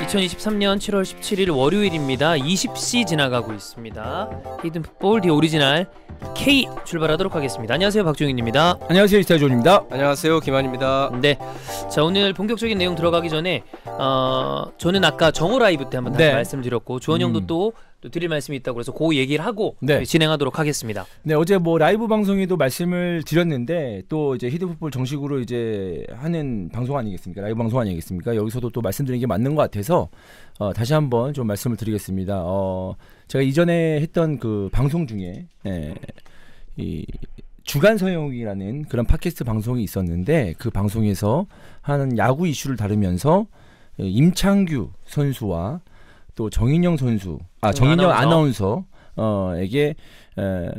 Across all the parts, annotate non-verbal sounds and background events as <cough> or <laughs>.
2023년 7월 17일 월요일입니다. 20시 지나가고 있습니다. 히든 풋볼 디 오리지널 K 출발하도록 하겠습니다. 안녕하세요 박종인입니다. 안녕하세요 이스타존입니다. 안녕하세요 김한입니다. 네, 자 오늘 본격적인 내용 들어가기 전에 어, 저는 아까 정오 라이브 때 한번 네. 말씀드렸고 주원 형도 음. 또또 드릴 말씀이 있다고 그래서 그 얘기를 하고 네. 진행하도록 하겠습니다. 네, 어제 뭐 라이브 방송에도 말씀을 드렸는데 또 이제 히드풋볼 정식으로 이제 하는 방송 아니겠습니까? 라이브 방송 아니겠습니까? 여기서도 또 말씀드린 게 맞는 것 같아서 어, 다시 한번 좀 말씀을 드리겠습니다. 어, 제가 이전에 했던 그 방송 중에 예, 이 주간 서영이라는 그런 팟캐스트 방송이 있었는데 그 방송에서 하는 야구 이슈를 다루면서 임창규 선수와 또 정인영 선수, 아 정인영 아나운서. 어에게 에,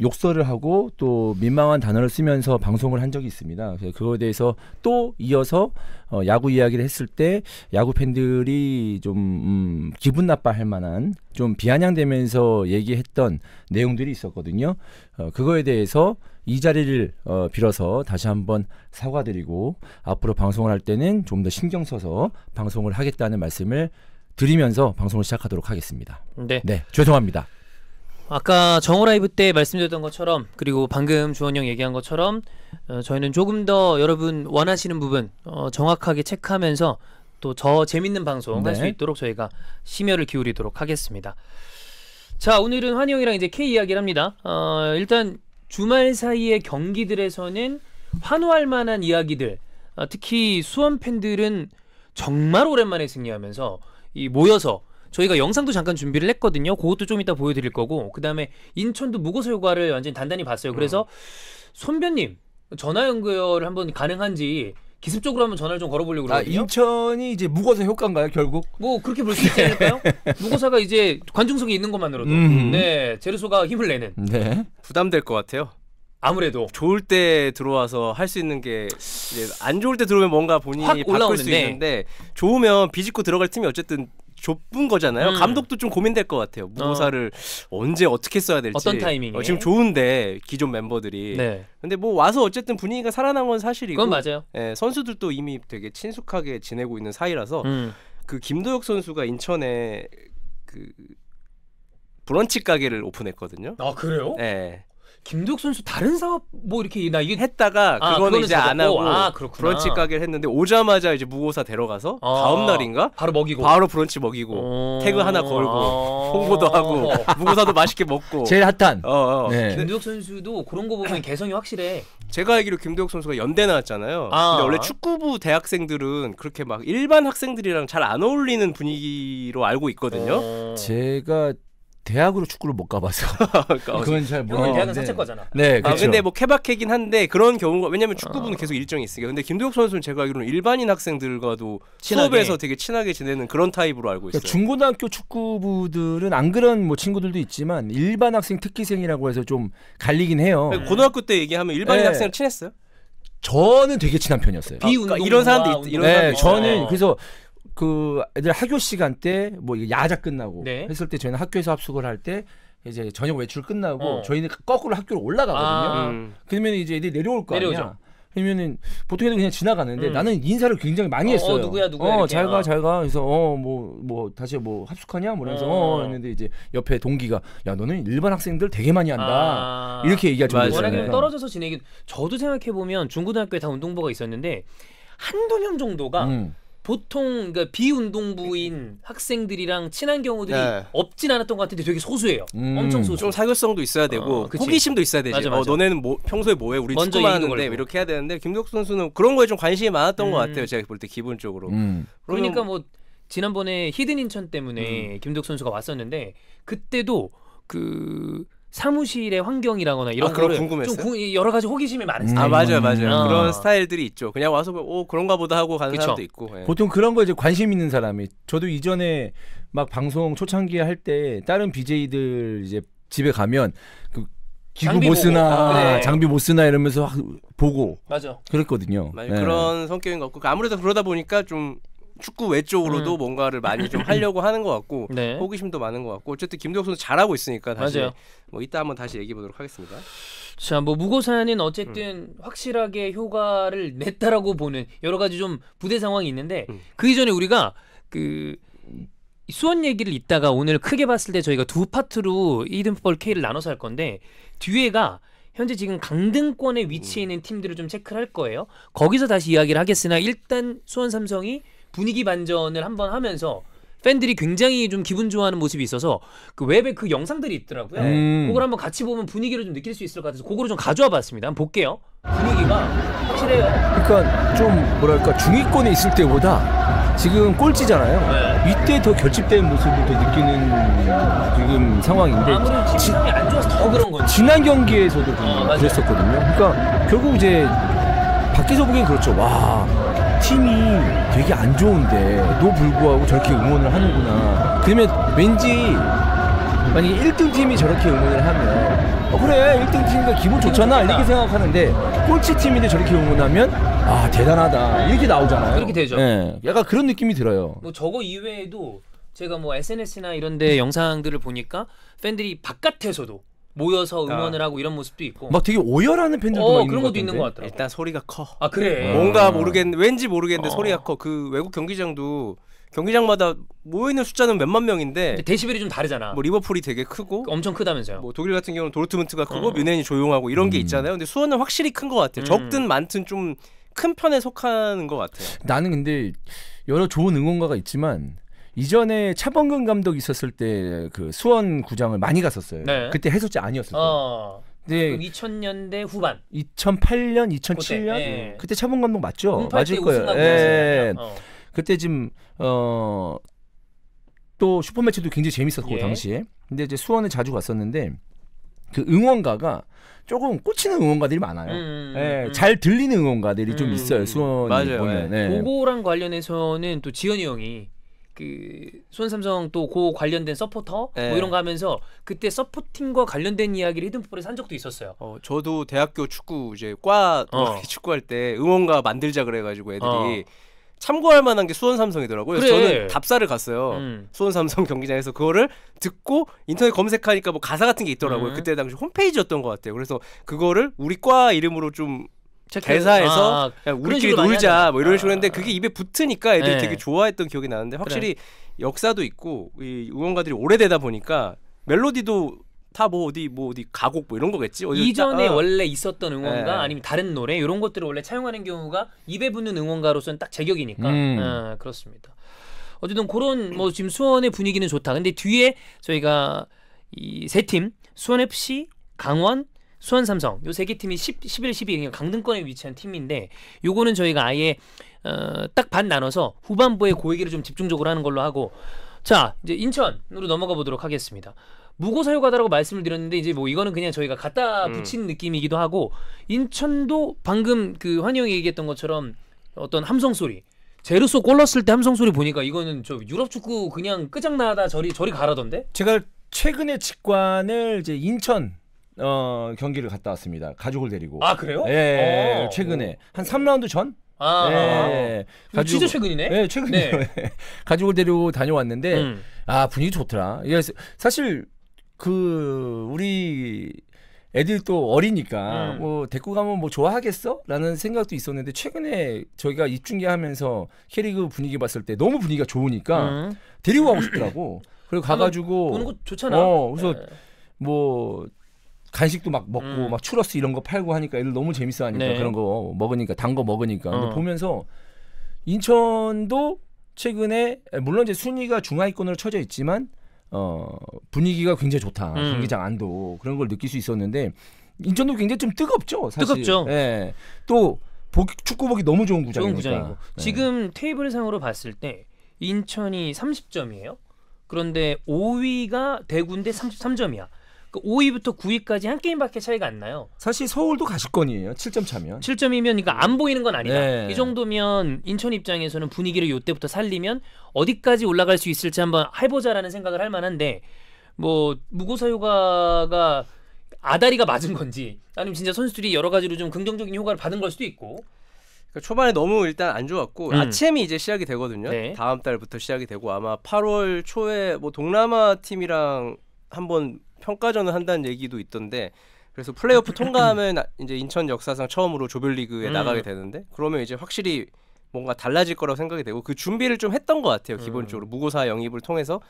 욕설을 하고 또 민망한 단어를 쓰면서 방송을 한 적이 있습니다. 그래서 그거에 대해서 또 이어서 어, 야구 이야기를 했을 때 야구 팬들이 좀 음, 기분 나빠할 만한 좀 비아냥대면서 얘기했던 내용들이 있었거든요. 어, 그거에 대해서 이 자리를 어, 빌어서 다시 한번 사과드리고 앞으로 방송을 할 때는 좀 더 신경 써서 방송을 하겠다는 말씀을 드리면서 방송을 시작하도록 하겠습니다. 네. 네. 죄송합니다. 아까 정오라이브 때 말씀드렸던 것처럼 그리고 방금 주원형 얘기한 것처럼 어, 저희는 조금 더 여러분 원하시는 부분 어, 정확하게 체크하면서 또저 재밌는 방송 네. 할수 있도록 저희가 심혈을 기울이도록 하겠습니다. 자 오늘은 환희 형이랑 이제 K 이야기를 합니다. 어, 일단 주말 사이의 경기들에서는 환호할 만한 이야기들 어, 특히 수원 팬들은 정말 오랜만에 승리하면서 이 모여서 저희가 영상도 잠깐 준비를 했거든요. 그것도 좀 이따 보여드릴 거고 그 다음에 인천도 무고소 효과를 완전히 단단히 봤어요. 그래서 음. 손변님 전화 연결 한번 가능한지 기습적으로 한번 전화를 좀 걸어보려고 아, 그러거든요. 인천이 이제 무고사 효과인가요, 결국? 뭐 그렇게 볼 수 있지 않을까요? <laughs> 무고사가 이제 관중석에 있는 것만으로도 음. 네 제르소가 힘을 내는 네. 부담될 것 같아요. 아무래도 좋을 때 들어와서 할 수 있는 게 안 좋을 때 들어오면 뭔가 본인이 바꿀 올라오는데. 수 있는데 좋으면 비집고 들어갈 팀이 어쨌든 좁은 거잖아요. 음. 감독도 좀 고민될 것 같아요. 무고사를 어. 언제 어떻게 써야 될지. 어떤 타이밍에. 어, 지금 좋은데 기존 멤버들이. 네. 근데 뭐 와서 어쨌든 분위기가 살아난 건 사실이고. 그건 맞아요. 예, 선수들도 이미 되게 친숙하게 지내고 있는 사이라서 음. 그 김도혁 선수가 인천에 그 브런치 가게를 오픈했거든요. 아 그래요? 예. 김도혁 선수 다른 사업 뭐 이렇게 나 이게 했다가 아, 그거는, 이제 안 하고 아, 아 브런치 가게를 했는데 오자마자 이제 무고사 데려가서 아, 다음 날인가 바로 먹이고 바로 브런치 먹이고 어. 태그 하나 걸고 아. 홍보도 하고 무고사도 맛있게 먹고 제일 핫한 어, 어. 네. 김도 선수도 그런 거 보면 개성이 확실해 제가 알기로 김도 선수가 연대 나왔잖아요 아. 근데 원래 축구부 대학생들은 그렇게 막 일반 학생들이랑 잘 안 어울리는 분위기로 알고 있거든요 어. 제가 대학으로 축구를 못 가봐서 <laughs> 그건 잘모르는데 어, 대학은 사채과잖아. 네, 아, 그렇죠. 아 근데 뭐 케바케긴 한데 그런 경우가 왜냐면 축구부는 아. 계속 일정이 있으니까. 근데 김도혁 선수는 제가 알기로는 일반인 학생들과도 친하게. 수업에서 되게 친하게 지내는 그런 타입으로 알고 그러니까 있어요. 그러니까 중고등학교 축구부들은 안 그런 뭐 친구들도 있지만 일반 학생 특기생이라고 해서 좀 갈리긴 해요. 그러니까 고등학교 때 얘기하면 일반인 네. 학생을 친했어요? 저는 되게 친한 편이었어요. 아, 그러니까 이런 사람도 있, 이런 네, 사람도 저는 네. 그래서 그 애들 학교 시간 때 뭐 야자 끝나고 네. 했을 때 저희는 학교에서 합숙을 할 때 이제 저녁 외출 끝나고 어. 저희는 거꾸로 학교로 올라가거든요. 아. 음. 그러면 이제 애들이 내려올 거 아니야. 내려오죠. 그러면은 보통 애들 그냥 지나가는데 음. 나는 인사를 굉장히 많이 어, 어, 했어요. 어, 누구야 누구야. 어, 잘가 어. 잘가. 그래서 어뭐뭐 뭐 다시 뭐 합숙하냐 뭐면서 어. 어 했는데 이제 옆에 동기가 야 너는 일반 학생들 되게 많이 한다 아. 이렇게 얘기하죠. 워낙에 떨어져서 지내기. 저도 생각해 보면 중고등학교에 다 운동부가 있었는데 한두 명 정도가 음. 보통 그 비운동부인 음. 학생들이랑 친한 경우들이 네. 없진 않았던 것 같은데 되게 소수예요. 음. 엄청 소수. 좀 사교성도 있어야 되고 어, 그 호기심도 있어야 되지. 맞아, 어, 맞아. 어, 너네는 뭐, 평소에 뭐해? 우리 먼저 축구 하는데 이렇게 해야 되는데 김덕수 선수는 그런 거에 좀 관심이 많았던 음. 것 같아요. 제가 볼 때 기본적으로. 음. 그러니까 뭐 지난번에 히든 인천 때문에 음. 김덕수 선수가 왔었는데 그때도 그 사무실의 환경이라거나 이런 아, 거를 궁금했어요? 좀 구, 여러 가지 호기심이 많은 스타일. 음. 아 맞아요, 맞아요. 아. 그런 어. 스타일들이 있죠. 그냥 와서 뭐, 오 그런가 보다 하고 가는 그쵸. 사람도 있고. 예. 보통 그런 거 이제 관심 있는 사람이. 저도 이전에 막 방송 초창기할 때 다른 BJ들 이제 집에 가면 그 기구 못 쓰나 그래. 장비 못 쓰나 아, 네. 이러면서 확 보고 맞아. 그랬거든요. 네. 그런 성격인 것 같고 그 아무래도 그러다 보니까 좀 축구 외쪽으로도 음. 뭔가를 많이 좀 <clears throat> 하려고 하는 것 같고 네. 호기심도 많은 것 같고 어쨌든 김도혁 선수 잘하고 있으니까 다시 맞아요. 뭐 이따 한번 다시 얘기해 보도록 하겠습니다. 자, 뭐 무고사는 어쨌든 음. 확실하게 효과를 냈다라고 보는 여러 가지 좀 부대 상황이 있는데 음. 그 이전에 우리가 그 수원 얘기를 이따가 오늘 크게 봤을 때 저희가 두 파트로 이든풋볼 K를 나눠서 할 건데 뒤에가 현재 지금 강등권에 위치해 음. 있는 팀들을 좀 체크를 할 거예요. 거기서 다시 이야기를 하겠으나 일단 수원 삼성이 분위기 반전을 한번 하면서 팬들이 굉장히 좀 기분 좋아하는 모습이 있어서 그 웹에 그 영상들이 있더라고요. 음. 그걸 한번 같이 보면 분위기를 좀 느낄 수 있을 것 같아서 그거를 좀 가져와 봤습니다. 한번 볼게요. 분위기가 확실해요. 그러니까 좀 뭐랄까 중위권에 있을 때보다 지금 꼴찌잖아요. 네. 이때 더 결집된 모습을 더 느끼는 지금 상황인데 아무 지금이 안 좋아서 더 그런 거죠. 지난 경기에서도 어, 그랬었거든요. 그러니까 결국 이제 밖에서 보기엔 그렇죠. 와 팀이 되게 안좋은데너 불구하고 저렇게 응원을 하는구나. 그러면 왠지 만약에 1등 팀이 저렇게 응원을 하면 어, 그래 1등 팀이니까 기분 좋잖아 이렇게 생각하는데 꼴찌 팀인데 저렇게 응원하면 아 대단하다 이렇게 나오잖아요. 그렇게 되죠. 예, 약간 그런 느낌이 들어요. 뭐 저거 이외에도 제가 뭐 SNS나 이런데 영상들을 보니까 팬들이 바깥에서도 모여서 아. 응원을 하고 이런 모습도 있고 막 되게 오열하는 팬들도 어, 그런 것도 있는 것 같더라고. 일단 소리가 커. 아 그래. 음. 뭔가 모르겠 왠지 모르겠는데 어. 소리가 커. 그 외국 경기장도 경기장마다 모이는 숫자는 몇만 명인데 데시벨이 좀 다르잖아. 뭐 리버풀이 되게 크고 그 엄청 크다면서요. 뭐 독일 같은 경우는 도르트문트가 크고 어. 뮌헨이 조용하고 이런 음. 게 있잖아요. 근데 수원은 확실히 큰 것 같아요. 음. 적든 많든 좀 큰 편에 속하는 것 같아요. 나는 근데 여러 좋은 응원가가 있지만 이전에 차범근 감독 있었을 때 그 수원 구장을 많이 갔었어요. 네. 그때 해수지 아니었을 때. 어. 네. 2000년대 후반. 2008년, 2007년 그때, 예. 그때 차범근 감독 맞죠? 음, 맞을 거예요. 예. 어. 그때 지금 어. 또 슈퍼매치도 굉장히 재밌었고 예. 당시에. 근데 이제 수원에 자주 갔었는데 그 응원가가 조금 꽂히는 응원가들이 많아요. 음, 음 예, 음. 잘 들리는 응원가들이 음, 좀 있어요. 수원이 맞아요, 보면. 네. 그거랑 관련해서는 또 지현이 형이 그 손삼성 또 고 관련된 서포터 뭐 네. 뭐 이런 거 하면서 그때 서포팅과 관련된 이야기를 히든풋볼에서 한 적도 있었어요. 어, 저도 대학교 축구 이제 과 어. 뭐 <laughs> 축구할 때 응원가 만들자 그래가지고 애들이 어. 참고할 만한 게 수원 삼성이더라고요. 그래. 저는 답사를 갔어요. 음. 수원 삼성 경기장에서 그거를 듣고 인터넷 검색하니까 뭐 가사 같은 게 있더라고요. 음. 그때 당시 홈페이지였던 것 같아요. 그래서 그거를 우리 과 이름으로 좀 그, 대사에서 아, 우리끼리 놀자 뭐 이런 식으로 했는데 그게 입에 붙으니까 애들이 네. 되게 좋아했던 기억이 나는데 확실히 그래. 역사도 있고 이 응원가들이 오래되다 보니까 멜로디도 다 뭐 어디 뭐 어디 가곡 뭐 이런 거겠지 이전에 딱, 아. 원래 있었던 응원가 네. 아니면 다른 노래 이런 것들을 원래 차용하는 경우가 입에 붙는 응원가로서는 딱 제격이니까 음. 아, 그렇습니다 어쨌든 그런 뭐 지금 수원의 분위기는 좋다 근데 뒤에 저희가 이세팀 수원 FC 강원 수원 삼성 요세개 팀이 10, 11, 12 그냥 강등권에 위치한 팀인데 요거는 저희가 아예 어, 딱반 나눠서 후반부에 고얘기를 좀 집중적으로 하는 걸로 하고 자 이제 인천으로 넘어가 보도록 하겠습니다. 무고사유가다라고 말씀을 드렸는데 이제 뭐 이거는 그냥 저희가 갖다 음. 붙인 음. 느낌이기도 하고 인천도 방금 그 환영이 얘기했던 것처럼 어떤 함성 소리 제르소 골랐을때 함성 소리 보니까 이거는 저 유럽 축구 그냥 끄장나다 저리 저리 가라던데 제가 최근에 직관을 이제 인천 어, 경기를 갔다 왔습니다. 가족을 데리고. 아 그래요? 예, 오. 예, 예, 어. 최근에 한 3라운드 전. 아, 아. 예, 아. 예, 가족, 진짜 최근이네. 예, 최근에 네. <laughs> 가족을 데리고 다녀왔는데 음. 아 분위기 좋더라. 이게 사실 그 우리 애들 또 어리니까 음. 뭐 데리고 가면 뭐 좋아하겠어라는 생각도 있었는데 최근에 저희가 입중계하면서 캐리그 분위기 봤을 때 너무 분위기가 좋으니까 음. 데리고 가고 싶더라고. 그리고 가가지고 보는 거 좋잖아. 어, 그래서 네. 뭐 간식도 막 먹고 음. 막 추러스 이런 거 팔고 하니까 애들 너무 재밌어하니까 네. 그런 거 먹으니까 단 거 먹으니까 어. 근데 보면서 인천도 최근에 물론 이제 순위가 중하위권으로 쳐져 있지만 어 분위기가 굉장히 좋다 음. 경기장 안도 그런 걸 느낄 수 있었는데 인천도 굉장히 좀 뜨겁죠 사실. 뜨겁죠. 예. 또 보기, 축구 보기 너무 좋은 구장이니까. 좋은 구장이고 예. 지금 테이블 상으로 봤을 때 인천이 30점이에요. 그런데 5위가 대구인데 33점이야. 그 그러니까 5위부터 9위까지 한 게임밖에 차이가 안 나요. 사실 서울도 가실건이에요. 7점 차면. 7점이면 그러니까 안 보이는 건 아니다. 네. 이 정도면 인천 입장에서는 분위기를 요때부터 살리면 어디까지 올라갈 수 있을지 한번 해보자라는 생각을 할 만한데 뭐무고사효과가 아다리가 맞은 건지 아니면 진짜 선수들이 여러 가지로 좀 긍정적인 효과를 받은 걸 수도 있고 그러니까 초반에 너무 일단 안 좋았고 음. 아침이 이제 시작이 되거든요. 네. 다음 달부터 시작이 되고 아마 8월 초에 뭐 동남아 팀이랑 한번 평가전을 한다는 얘기도 있던데 그래서 플레이오프 통과하면 음. 이제 인천 역사상 처음으로 조별리그에 음. 나가게 되는데 그러면 이제 확실히 뭔가 달라질 거라고 생각이 되고 그 준비를 좀 했던 것 같아요 기본적으로 음. 무고사 영입을 통해서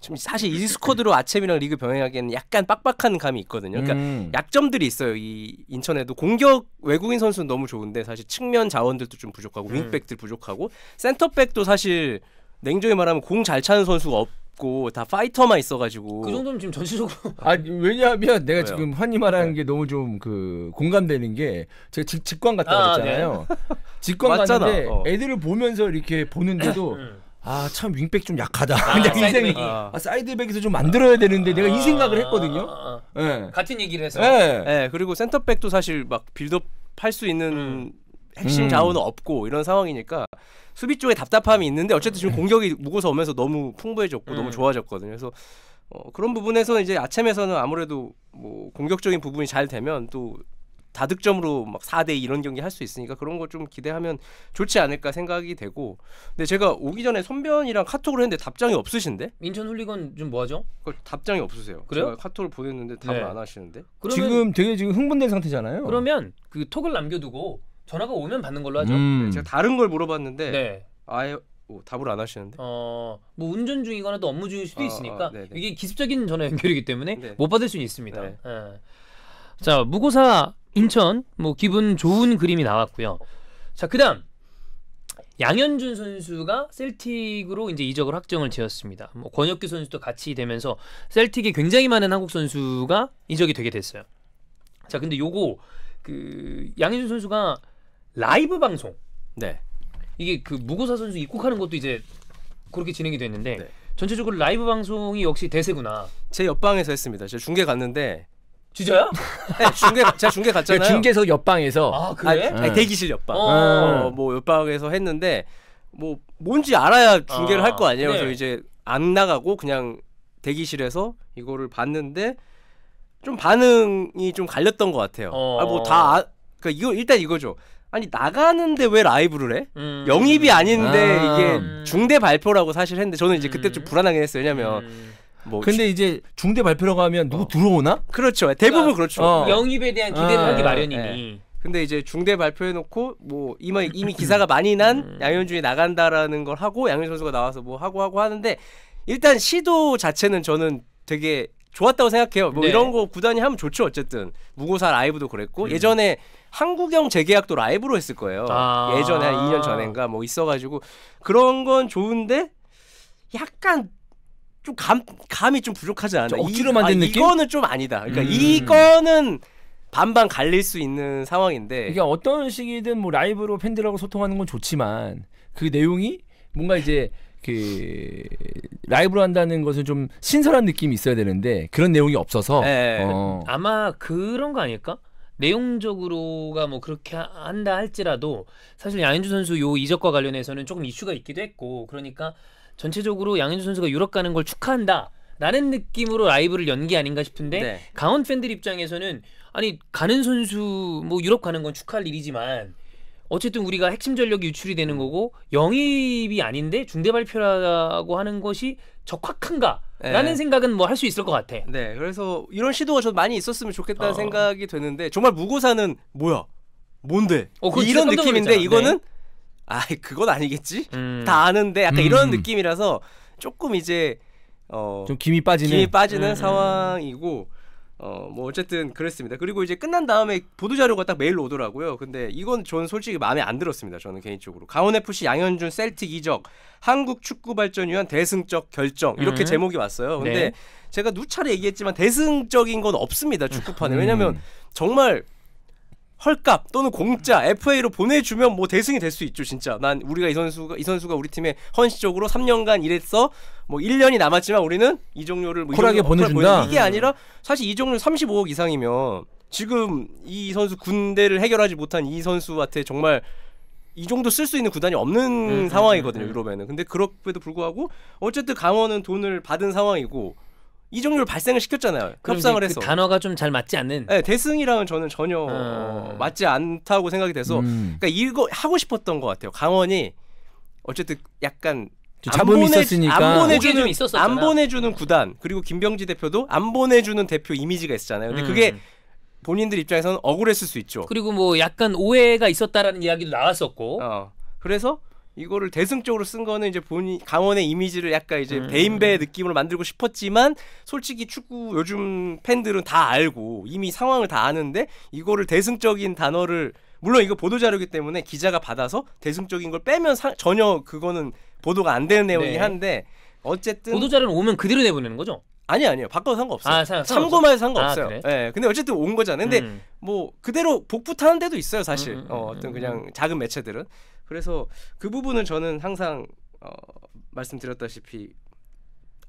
지금 사실 이 음. 스쿼드로 아챔이랑 리그 병행하기에는 약간 빡빡한 감이 있거든요. 그러니까 음. 약점들이 있어요. 이 인천에도 공격 외국인 선수는 너무 좋은데 사실 측면 자원들도 좀 부족하고 음. 윙백들 부족하고 센터백도 사실 냉정히 말하면 공 잘 차는 선수가 없, 없고 다 파이터만 있어가지고 그 정도면 지금 전체적으로 <laughs> 아 왜냐하면 내가 왜요? 지금 환희 말하는 네. 게 너무 좀 그 공감되는 게 제가 직, 직관 갔다 아, 잖아요 네. <laughs> 직관 갔는데 어. 애들을 보면서 이렇게 보는데도 음. 아참 윙백 좀 약하다 아, 인생 아, 아 사이드백에서 좀 만들어야 되는데 내가 이 아, 생각을 했거든요 네. 같은 얘기를 해서 네. 네. 그리고 센터백도 사실 막 빌드업 할 수 있는 음. 핵심 음. 자원은 없고 이런 상황이니까 수비 쪽에 답답함이 있는데 어쨌든 지금 네. 공격이 무거워서 오면서 너무 풍부해졌고 음. 너무 좋아졌거든요. 그래서 어, 그런 부분에서는 이제 아챔에서는 아무래도 뭐 공격적인 부분이 잘 되면 또 다득점으로 막 4대 이런 경기 할 수 있으니까 그런 거 좀 기대하면 좋지 않을까 생각이 되고 근데 제가 오기 전에 손변이랑 카톡을 했는데 답장이 없으신데? 인천 훌리건 좀 뭐하죠? 답장이 없으세요. 그래요? 카톡을 보냈는데 답을 네. 안 하시는데? 지금 되게 지금 흥분된 상태잖아요. 그러면 그 톡을 남겨두고 전화가 오면 받는 걸로 하죠. 음. 네, 제가 다른 걸 물어봤는데 네. 아예 오, 뭐 답을 안 하시는데. 어, 뭐 운전 중이거나 또 업무 중일 수도 아, 있으니까 아, 이게 기습적인 전화 연결이기 때문에 네못 받을 수는 있습니다. 네. 네. 자, 무고사 인천 뭐 기분 좋은 그림이 나왔고요. 자, 그다음 양현준 선수가 셀틱으로 이제 이적을 확정을 지었습니다. 뭐 권혁규 선수도 같이 되면서 셀틱에 굉장히 많은 한국 선수가 이적이 되게 됐어요. 자, 근데 요거 그 양현준 선수가 라이브 방송. 네. 이게 그 무고사 선수 입국하는 것도 이제 그렇게 진행이 됐는데 네. 전체적으로 라이브 방송이 역시 대세구나. 제 옆방에서 했습니다. 제가 중계 갔는데 진짜요? <laughs> 네, 중계 제가 중계 그 갔잖아요. 중계석 옆방에서 아, 아 그래? 아니, 네. 대기실 옆방. 어. 어, 뭐 옆방에서 했는데 뭐 뭔지 알아야 중계를 아. 할거 아니에요. 그래서 네. 이제 안 나가고 그냥 대기실에서 이거를 봤는데 좀 반응이 좀 갈렸던 것 같아요. 어. 아뭐 다그 아, 그러니까 이거 일단 이거죠. 아니 나가는데 왜 라이브를 해? 음. 영입이 아닌데 아. 이게 음. 중대 발표라고 사실 했는데 저는 이제 그때 좀 음. 불안하긴 했어요. 왜냐면 음. 뭐 근데 이제 중대 발표라고 하면 누구 어. 들어오나? 그렇죠. 그러니까 대부분 그렇죠. 어. 그 영입에 대한 기대를 아. 하기 예. 마련이니. 네. 근데 이제 중대 발표해놓고 뭐 이미, 이미 기사가 많이 난 양현준이 나간다라는 걸 하고 양현준 선수가 나와서 뭐 하고 하고 하는데 일단 시도 자체는 저는 되게 좋았다고 생각해요. 뭐 네. 이런 거 구단이 하면 좋죠. 어쨌든 무고사 라이브도 그랬고 음. 예전에 한국형 재계약도 라이브로 했을 거예요. 아~ 예전에 한 2년 전인가 뭐 있어가지고 그런 건 좋은데 약간 좀 감 감이 좀 부족하지 않아? 좀 억지로 만든 이, 아, 느낌? 이거는 좀 아니다. 그러니까 음. 이거는 반반 갈릴 수 있는 상황인데 이게 그러니까 어떤 식이든뭐 라이브로 팬들하고 소통하는 건 좋지만 그 내용이 뭔가 이제 그 라이브로 한다는 것은 좀 신선한 느낌이 있어야 되는데 그런 내용이 없어서 네. 어. 아마 그런 거 아닐까? 내용적으로가 뭐 그렇게 한다 할지라도 사실 양현주 선수 요 이적과 관련해서는 조금 이슈가 있기도 했고 그러니까 전체적으로 양현주 선수가 유럽 가는 걸 축하한다. 라는 느낌으로 라이브를 연기 아닌가 싶은데 네. 강원 팬들 입장에서는 아니 가는 선수 뭐 유럽 가는 건 축하할 일이지만 어쨌든 우리가 핵심 전력이 유출이 되는 거고 영입이 아닌데 중대 발표라고 하는 것이 적확한가 라는 예. 생각은 뭐 할 수 있을 것 같아. 네, 그래서 이런 시도가 저 많이 있었으면 좋겠다는 어. 생각이 드는데 정말 무고사는 뭐야? 뭔데? 어, 이런 느낌인데 이거는 네. 아, 그건 아니겠지? 음. 다 아는데 약간 음. 이런 느낌이라서 조금 이제 어, 좀 김이 빠지는, 김이 빠지는 음. 음, 음. 상황이고 어뭐 어쨌든 그랬습니다. 그리고 이제 끝난 다음에 보도 자료가 딱 메일로 오더라고요. 근데 이건 저는 솔직히 마음에 안 들었습니다. 저는 개인적으로 강원 FC 양현준 셀틱 이적 한국 축구 발전 위원 대승적 결정 이렇게 음. 제목이 왔어요. 근데 네. 제가 누차례 얘기했지만 대승적인 건 없습니다 축구판에 음. 왜냐하면 정말 헐값 또는 공짜 FA로 보내주면 뭐 대승이 될 수 있죠 진짜 난 우리가 이 선수가 이 선수가 우리 팀에 헌시적으로 3년간 일했어 뭐 1년이 남았지만 우리는 이종료를 뭐 쿨하게 보내준다 이게 음. 아니라 사실 이종료 35억 이상이면 지금 이 선수 군대를 해결하지 못한 이 선수한테 정말 이 정도 쓸 수 있는 구단이 없는 음, 음 상황이거든요 음, 음, 유럽에는 근데 그럼에도 불구하고 어쨌든 강원은 돈을 받은 상황이고 이종류를 발생을 시켰잖아요. 협상을 그 해서. 그 단어가 좀 잘 맞지 않는. 네, 대승이랑은 저는 전혀 어... 아. 맞지 않다고 생각이 돼서 음. 그러니까 이거 하고 싶었던 것 같아요. 강원이 어쨌든 약간 안, 보내, 안 보내주는 안 보내주는 구단 그리고 김병지 대표도 안 보내주는 대표 이미지가 있었잖아요. 근데 음. 그게 본인들 입장에서는 억울했을 수 있죠. 그리고 뭐 약간 오해가 있었다라는 이야기도 나왔었고. 어. 그래서 이거를 대승적으로 쓴 거는 이제 본인 강원의 이미지를 약간 이제 음. 배인배 느낌으로 만들고 싶었지만 솔직히 축구 요즘 팬들은 다 알고 이미 상황을 다 아는데 이거를 대승적인 단어를 물론 이거 보도 자료기 때문에 기자가 받아서 대승적인 걸 빼면 사, 전혀 그거는 보도가 안 되는 내용이긴 네. 한데 어쨌든 보도 자료는 오면 그대로 내보내는 거죠? 아니 아니요 바꿔도 상관없어요. 아, 상, 참고만 해도 상관없어요. 아, 그래? 예. 근데 어쨌든 온 거잖아요. 근데 음. 뭐 그대로 복붙하는 데도 있어요, 사실. 음, 음, 음 어, 음, 어떤 그냥 작은 매체들은. 그래서 그 부분은 저는 항상 어, 말씀드렸다시피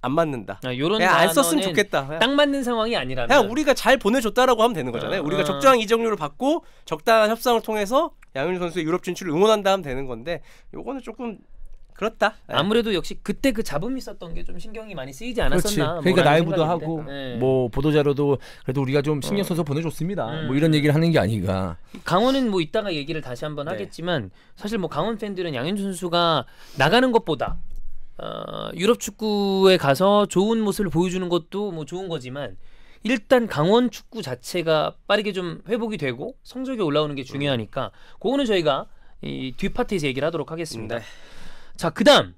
안 맞는다. 아, 요런 그냥 안 썼으면 좋겠다. 그냥. 딱 맞는 상황이 아니라면 그냥 우리가 잘 보내줬다라고 하면 되는 거잖아요. 어, 우리가 어. 적당한 이적료를 받고 적당한 협상을 통해서 양현준 선수의 유럽 진출을 응원한다 하면 되는 건데 요거는 조금 그렇다. 네. 아무래도 역시 그때 그 잡음이 있었던 게 좀 신경이 많이 쓰이지 않았었나. 그러니까 라이브도 하고 네. 뭐 보도자료도 그래도 우리가 좀 신경 어. 써서 어. 보내줬습니다. 음. 뭐 이런 얘기를 하는 게 아닌가. 강원은 뭐 이따가 얘기를 다시 한번 네. 하겠지만 사실 뭐 강원 팬들은 양현준 선수가 나가는 것보다 어, 유럽 축구에 가서 좋은 모습을 보여주는 것도 뭐 좋은 거지만 일단 강원 축구 자체가 빠르게 좀 회복이 되고 성적이 올라오는 게 중요하니까 음. 그거는 저희가 이 뒷파트에서 얘기를 하도록 하겠습니다. 음, 자, 그다음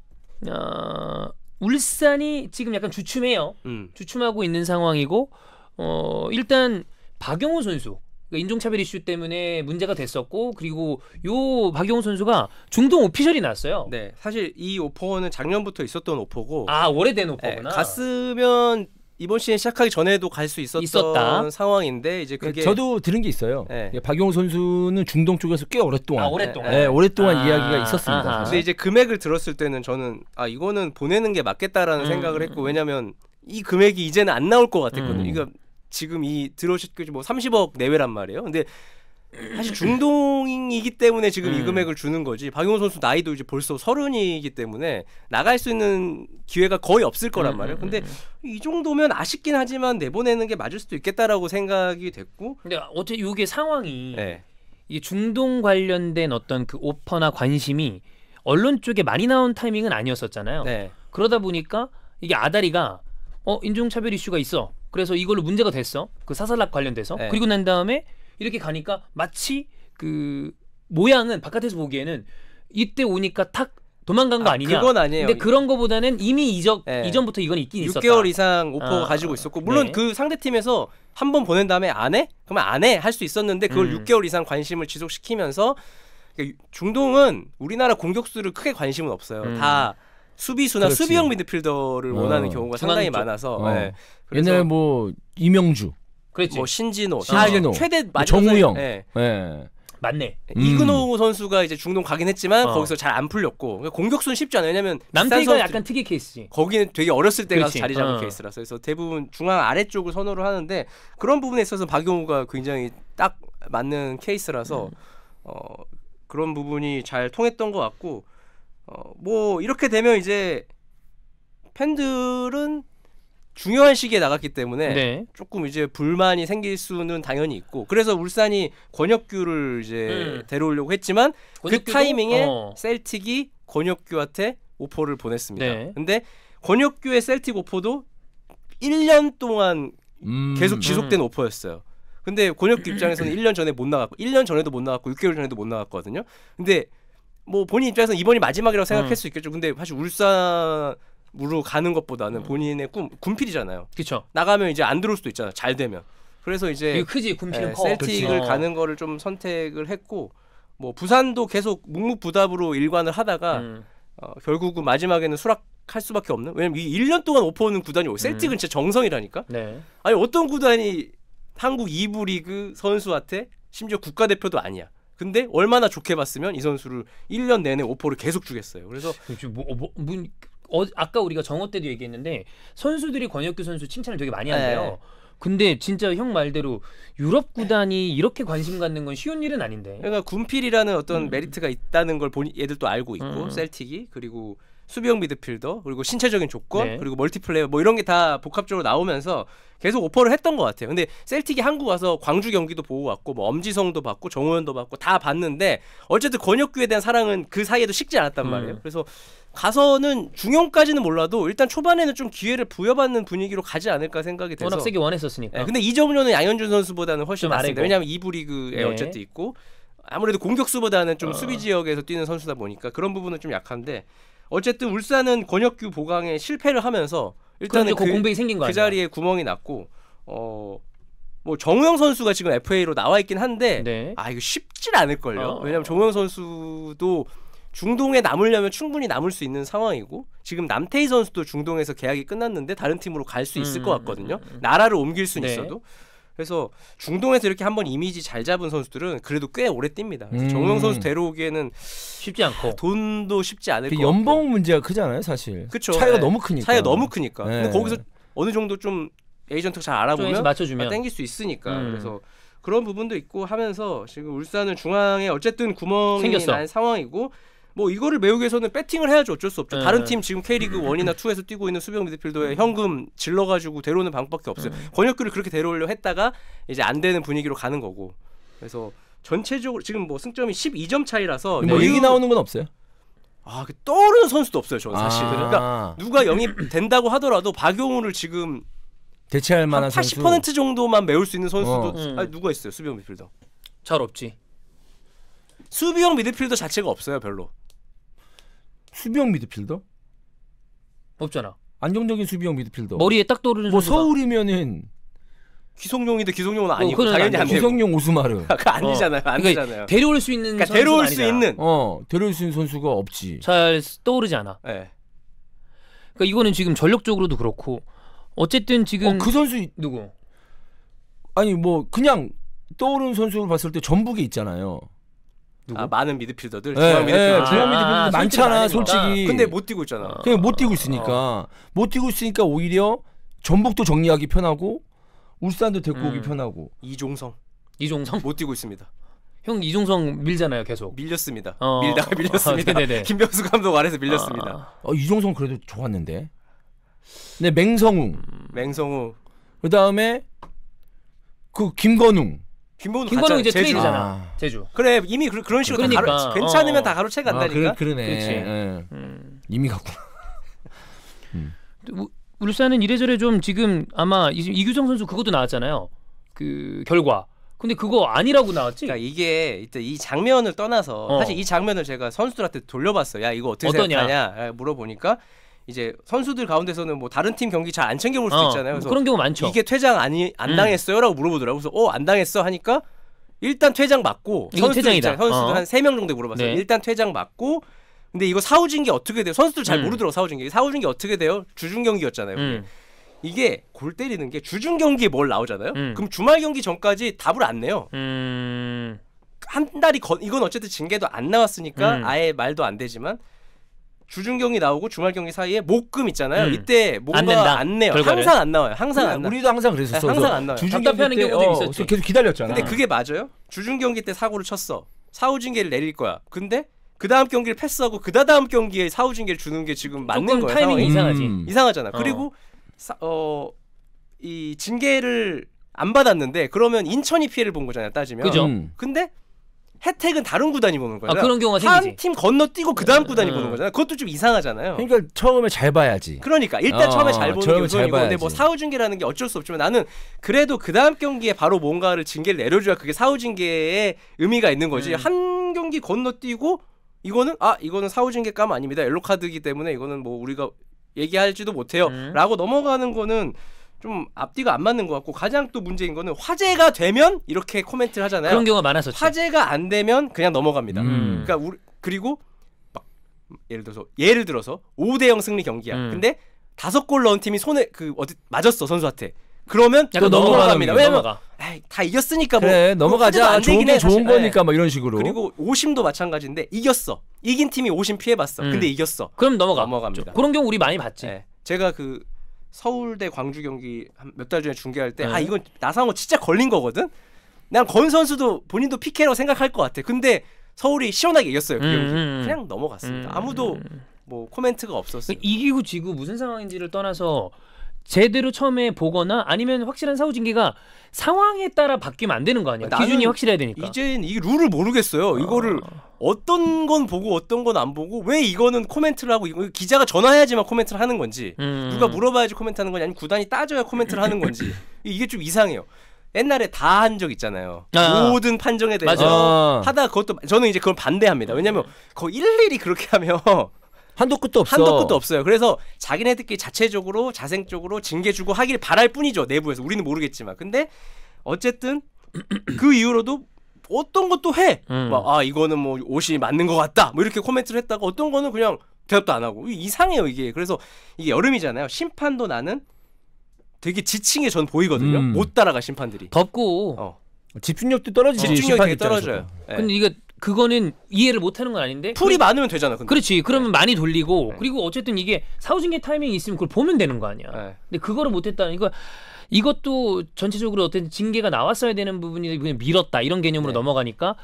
어, 울산이 지금 약간 주춤해요. 음. 주춤하고 있는 상황이고 어, 일단 박영호 선수 그러니까 인종차별 이슈 때문에 문제가 됐었고 그리고 요박영호 선수가 중동 오피셜이 났어요. 네, 사실 이 오퍼는 작년부터 있었던 오퍼고 아 오래된 오퍼구나. 네, 갔으면 이번 시즌 시작하기 전에도 갈 수 있었던 있었다. 상황인데 이제 네, 그게 저도 들은 게 있어요. 네. 그러니까 박용 선수는 중동 쪽에서 꽤 오랫동안 아, 오랫동안 네, 오랫동안 아, 이야기가 있었습니다. 아하. 근데 이제 금액을 들었을 때는 저는 아 이거는 보내는 게 맞겠다라는 음, 생각을 했고 왜냐면 이 금액이 이제는 안 나올 것 같았거든요. 음. 그러 그러니까 지금 이 들어오실 게뭐 30억 내외란 말이에요. 근데 사실 중동이기 때문에 지금 음. 이 금액을 주는 거지. 박용호 선수 나이도 이제 벌써 서른이기 때문에 나갈 수 있는 기회가 거의 없을 거란 음, 말이에요. 음, 근데 음, 이 정도면 아쉽긴 하지만 내보내는 게 맞을 수도 있겠다라고 생각이 됐고. 근데 어째 이게 상황이 네. 이 중동 관련된 어떤 그 오퍼나 관심이 언론 쪽에 많이 나온 타이밍은 아니었었잖아요. 네. 그러다 보니까 이게 아다리가 어 인종차별 이슈가 있어. 그래서 이걸로 문제가 됐어. 그 사살락 관련돼서. 네. 그리고 난 다음에 이렇게 가니까 마치 그 모양은 바깥에서 보기에는 이때 오니까 탁 도망간 거 아, 니냐 그건 아니에요. 근데 그런 거보다는 이미 이적 네. 이전부터 이건 있긴 6개월 있었다. 6개월 이상 오퍼 아, 가지고 있었고 물론 네. 그 상대 팀에서 한 번 보낸 다음에 안 해? 그러면 안해할수 있었는데 그걸 음. 6개월 이상 관심을 지속시키면서 그 중동은 우리나라 공격수를 크게 관심은 없어요. 음. 다 수비수나 그렇지. 수비형 미드필더를 어. 원하는 경우가 상당히 쪽. 많아서 어. 네. 옛날에 뭐 이명주 그렇지. 뭐 신진호, 신진호. 아, 최대 뭐 많이 정우영. 예. 예. 맞네. 음. 이근호 선수가 이제 중동 가긴 했지만 어. 거기서 잘 안 풀렸고 그러니까 공격수는 쉽지 않아요. 왜냐면 남태희가 약간 특이 케이스지. 거기는 되게 어렸을 때그지가 자리 잡은 어. 케이스라서 그래서 대부분 중앙 아래쪽을 선호를 하는데 그런 부분에 있어서 박용우가 굉장히 딱 맞는 케이스라서 음. 어, 그런 부분이 잘 통했던 것 같고 어, 뭐 이렇게 되면 이제 팬들은 중요한 시기에 나갔기 때문에 네. 조금 이제 불만이 생길 수는 당연히 있고 그래서 울산이 권혁규를 이제 음. 데려오려고 했지만 그 권혁규도? 그 타이밍에 어. 셀틱이 권혁규한테 오퍼를 보냈습니다. 네. 근데 권혁규의 셀틱 오퍼도 1년 동안 음. 계속 지속된 음. 오퍼였어요. 근데 권혁규 입장에서는 1년 전에 못 나갔고 1년 전에도 못 나갔고 6개월 전에도 못 나갔거든요. 근데 뭐 본인 입장에서는 이번이 마지막이라고 생각할 음. 수 있겠죠. 근데 사실 울산 무로 가는 것보다는 음. 본인의 꿈 군필이잖아요. 그렇 나가면 이제 안 들어올 수도 있잖아. 잘 되면. 그래서 이제 크지 군필은 예, 커. 셀틱을 그치. 가는 거를 좀 선택을 했고 뭐 부산도 계속 묵묵부답으로 일관을 하다가 음. 어, 결국은 마지막에는 수락할 수밖에 없는. 왜냐면 이 1년 동안 오퍼오는 구단이 음. 셀틱은 진짜 정성이라니까. 네. 아니 어떤 구단이 한국 2부 리그 선수한테 심지어 국가대표도 아니야. 근데 얼마나 좋게 봤으면 이 선수를 1년 내내 오퍼를 계속 주겠어요. 그래서 뭐, 뭐, 뭐, 어, 아까 우리가 정어 때도 얘기했는데 선수들이 권혁규 선수 칭찬을 되게 많이 한대요. 네. 근데 진짜 형 말대로 유럽 구단이 이렇게 관심 갖는 건 쉬운 일은 아닌데. 그러니까 군필이라는 어떤 음. 메리트가 있다는 걸 본, 얘들도 알고 있고 음. 셀틱이 그리고 수비형 미드필더 그리고 신체적인 조건 네. 그리고 멀티플레이어 뭐 이런 게 다 복합적으로 나오면서 계속 오퍼를 했던 것 같아요. 근데 셀틱이 한국 와서 광주 경기도 보고 왔고 뭐 엄지성도 봤고 정호연도 봤고 다 봤는데 어쨌든 권혁규에 대한 사랑은 그 사이에도 식지 않았단 음. 말이에요. 음. 그래서 가서는 중용까지는 몰라도 일단 초반에는 좀 기회를 부여받는 분위기로 가지 않을까 생각이 돼서 워낙 세게 원했었으니까. 네, 근데 이 점으로는 양현준 선수보다는 훨씬 낫습니다. 왜냐하면 2부 리그에 네. 어쨌든 있고 아무래도 공격수보다는 좀 어. 수비 지역에서 뛰는 선수다 보니까 그런 부분은 좀 약한데 어쨌든 울산은 권혁규 보강에 실패를 하면서 일단은 그, 그, 공백이 생긴 거그 자리에 구멍이 났고 어. 뭐 정우영 선수가 지금 FA로 나와 있긴 한데 네. 아 이거 쉽질 않을 걸요. 어. 왜냐면 정우영 선수도 중동에 남으려면 충분히 남을 수 있는 상황이고 지금 남태희 선수도 중동에서 계약이 끝났는데 다른 팀으로 갈 수 있을 음, 것 음, 같거든요. 음, 음, 나라를 옮길 수 네. 있어도. 그래서 중동에서 이렇게 한번 이미지 잘 잡은 선수들은 그래도 꽤 오래 뜁니다. 정우 음. 선수 데려오기에는 쉽지 않고 돈도 쉽지 않을 그것 연봉 같고. 문제가 크잖아요, 사실. 그쵸, 차이가 네. 너무 크니까. 차이가 너무 크니까. 네. 근데 거기서 어느 정도 좀 에이전트 잘 알아보면 맞춰주면 땡길 수 있으니까. 음. 그래서 그런 부분도 있고 하면서 지금 울산은 중앙에 어쨌든 구멍이 생겼어. 난 상황이고 뭐 이거를 배우기 위해서는 배팅을 해야죠. 어쩔 수 없죠. 네. 다른 팀 지금 K리그 음. 원이나투에서 뛰고 있는 수비형 미드필더에 음. 현금 질러 가지고 데려오는 방법밖에 없어요. 네. 권혁규를 그렇게 데려오려 했다가 이제 안 되는 분위기로 가는 거고. 그래서 전체적으로 지금 뭐 승점이 12점 차이라서 네. 뭐 얘기 나오는 건 없어요. 아, 그 떠오르는 선수도 없어요, 저는 사실. 아. 그러니까 누가 영입 된다고 하더라도 박용우를 지금 대체할 만한 80% 선수. 정도만 메울 수 있는 선수도 어. 음. 아니, 누가 있어요? 수비형 미드필더. 잘 없지. 수비형 미드필더 자체가 없어요, 별로. 수비형 미드필더? 없잖아. 안정적인 수비형 미드필더. 머리에 딱 떠오르는 뭐 선수가. 서울이면은 기성용인데 기성용은 어, 아니고 당연히 안 기성용 오스마르. <laughs> 그 아니잖아요. 어. 그러니까 아니잖아요. 그러니까 데려올 수 있는 그러니까 데려올 수 아니잖아. 있는 어 데려올 수 있는 선수가 없지. 잘 떠오르지 않아. 네. 그러니까 이거는 지금 전력적으로도 그렇고 어쨌든 지금 어, 그 선수 누구? 아니 뭐 그냥 떠오르는 선수로 봤을 때 전북에 있잖아요. 누구? 아, 많은 미드필더들 네, 중앙 미드필더 네, 중앙 미드필더 아, 아 많잖아 솔직히 아, 근데 못 뛰고 있잖아 그냥 못 뛰고 있으니까 어. 못 뛰고 있으니까 오히려 전북도 정리하기 편하고 울산도 데리고 음. 오기 편하고 이종성 이종성 못 뛰고 있습니다 형 이종성 밀잖아요 계속 밀렸습니다 어. 밀다가 어, 밀렸습니다 어, 김병수 감독 아래서 밀렸습니다 아, 아. 어, 이종성 그래도 좋았는데 근 맹성웅 음, 맹성웅 그다음에 그 김건웅 김보훈 김건우 이제 트레이드잖아 아. 제주. 그래 이미 그, 런 식으로 그러니까. 다 가로, 그러니까. 괜찮으면 어. 다가로채 간다니까. 아, 그, 그 러네 예. 음. 이미 갔구 <laughs> 음. 울산은 이래저래 좀 지금 아마 이, 규정 선수 그것도 나왔잖아요. 그 결과. 근데 그거 아니라고 나왔지. 그러니까 이게 일단 이 장면을 떠나서 어. 사실 이 장면을 제가 선수들한테 돌려봤어요. 야 이거 어떻게 어떠냐? 생각하냐 물어보니까 이제 선수들 가운데서는 뭐 다른 팀 경기 잘 안 챙겨볼 수 어, 있잖아요. 그래서 그런 경우 많죠. 이게 퇴장 아니 안 음. 당했어요라고 물어보더라고. 그래서 어 안 당했어 하니까 일단 퇴장 맞고 이건 선수들 퇴장이다. 선수들 어. 한세 명 정도 물어봤어요. 네. 일단 퇴장 맞고 근데 이거 사후진게 어떻게 돼요? 선수들 잘 음. 모르더라고 사후진게사후진게 어떻게 돼요? 주중 경기였잖아요. 음. 이게 골 때리는 게 주중 경기에 뭘 나오잖아요. 음. 그럼 주말 경기 전까지 답을 안 내요. 음. 한 달이 거, 이건 어쨌든 징계도 안 나왔으니까 아예 말도 안 되지만 주중경기 나오고 주말경기 사이에 목금 있잖아요. 음. 이때 뭔가 안, 안 내요. 결과를. 항상 안 나와요. 항상 안 나. 우리도 항상 그랬었어. 네, 항상 안 나와요. 답답해하는 경우도 어, 있었지. 계속 기다렸잖아. 근데 그게 맞아요? 주중경기 때 사고를 쳤어. 사후징계를 내릴 거야. 근데 그 다음 경기를 패스하고 그 다다음 경기에 사후징계를 주는 게 지금 맞는 거야. 타이밍이 상이상하지 음. 음. 이상하잖아. 어. 그리고 어, 이 징계를 안 받았는데 그러면 인천이 피해를 본 거잖아요. 따지면. 그죠. 음. 근데 혜택은 다른 구단이 보는 거야. 아, 그런 경우가 생기지. 한 팀 건너뛰고 그 다음 음, 구단이 음. 보는 거잖아. 그것도 좀 이상하잖아요. 그러니까 처음에 잘 봐야지. 그러니까 일단 어, 처음에 잘 보는 게 우선이고 근데 뭐 사후 중계라는 게 어쩔 수 없지만 나는 그래도 그 다음 경기에 바로 뭔가를 징계를 내려줘야 그게 사후 징계의 의미가 있는 거지. 음. 한 경기 건너뛰고 이거는 아 이거는 사후 징계감 아닙니다. 옐로 카드기 때문에 이거는 뭐 우리가 얘기할지도 못해요라고 음. 넘어가는 거는 좀 앞뒤가 안 맞는 것 같고 가장 또 문제인 거는 화제가 되면 이렇게 코멘트를 하잖아요. 그런 경우가 많았었죠. 화제가 안 되면 그냥 넘어갑니다. 음. 그러니까 우리, 그리고 막 예를 들어서 예를 들어서 5대 0 승리 경기야. 음. 근데 다섯 골 넣은 팀이 손에 그 어디 맞았어 선수한테. 그러면 또 넘어갑니다. 가 왜냐면 넘어가. 에이, 다 이겼으니까 뭐 그래, 뭐 넘어가자. 좋은 게 좋은 거니까 막 뭐 이런 식으로. 그리고 오심도 마찬가지인데 이겼어. 이긴 팀이 오심 피해봤어. 음. 근데 이겼어. 그럼 넘어가. 넘어갑니다. 그런 경우 우리 많이 봤지. 에. 예. 제가 그 서울대 광주 경기 몇 달 전에 중계할 때아 네. 이건 나상호 진짜 걸린 거거든. 난 건 선수도 본인도 피케로 생각할 것 같아. 근데 서울이 시원하게 이겼어요. 그 음, 경기. 음, 음, 그냥 넘어갔습니다. 음, 아무도 음, 뭐 코멘트가 없었어요. 이기고 지고 무슨 상황인지를 떠나서 제대로 처음에 보거나 아니면 확실한 사후 징계가 상황에 따라 바뀌면 안 되는 거 아니야? 기준이 확실해야 되니까. 이젠 이 룰을 모르겠어요. 아. 이거를 어떤 건 보고 어떤 건 안 보고 왜 이거는 코멘트를 하고 이거 기자가 전화해야지만 코멘트를 하는 건지 음... 누가 물어봐야지 코멘트하는 건지 아니면 구단이 따져야 코멘트를 하는 건지 <laughs> 이게 좀 이상해요. 옛날에 다 한 적 있잖아요. 아, 모든 판정에 대해서 맞아. 하다 그것도 저는 이제 그걸 반대합니다. 왜냐면 하거 네. 일일이 그렇게 하면 한도 끝도 없어. 한도 끝도 없어요. 그래서 자기네들끼리 자체적으로 자생적으로 징계 주고 하길 바랄 뿐이죠. 내부에서 우리는 모르겠지만. 근데 어쨌든 <clears throat> 그 이후로도 어떤 것도 해. 음. 막, 아 이거는 뭐 옷이 맞는 것 같다. 뭐 이렇게 코멘트를 했다가 어떤 거는 그냥 대답도 안 하고 이상해요 이게. 그래서 이게 여름이잖아요. 심판도 나는 되게 지친 게 전 보이거든요. 음. 못 따라가 심판들이. 덥고 어. 집중력도 떨어지지. 집중력이 떨어져요. 네. 근데 이게 그거는 이해를 못하는 건 아닌데 풀이 그래, 많으면 되잖아. 근데. 그렇지. 그러면 네. 많이 돌리고 네. 그리고 어쨌든 이게 사후징계 타이밍이 있으면 그걸 보면 되는 거 아니야. 네. 근데 그거를 못했다는 이거 이것도 전체적으로 어떤 징계가 나왔어야 되는 부분이 그냥 밀었다 이런 개념으로 네. 넘어가니까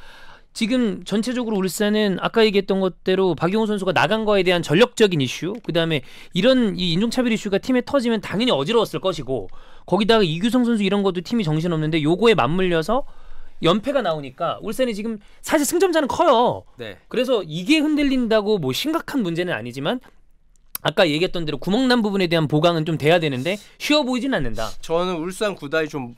지금 전체적으로 울산은 아까 얘기했던 것대로 박용호 선수가 나간 거에 대한 전력적인 이슈, 그 다음에 이런 이 인종차별 이슈가 팀에 터지면 당연히 어지러웠을 것이고 거기다가 이규성 선수 이런 것도 팀이 정신없는데 요거에 맞물려서 연패가 나오니까 울산이 지금 사실 승점차는 커요. 네. 그래서 이게 흔들린다고 뭐 심각한 문제는 아니지만 아까 얘기했던 대로 구멍난 부분에 대한 보강은 좀 돼야 되는데 쉬워 보이진 않는다. 저는 울산 구단이 좀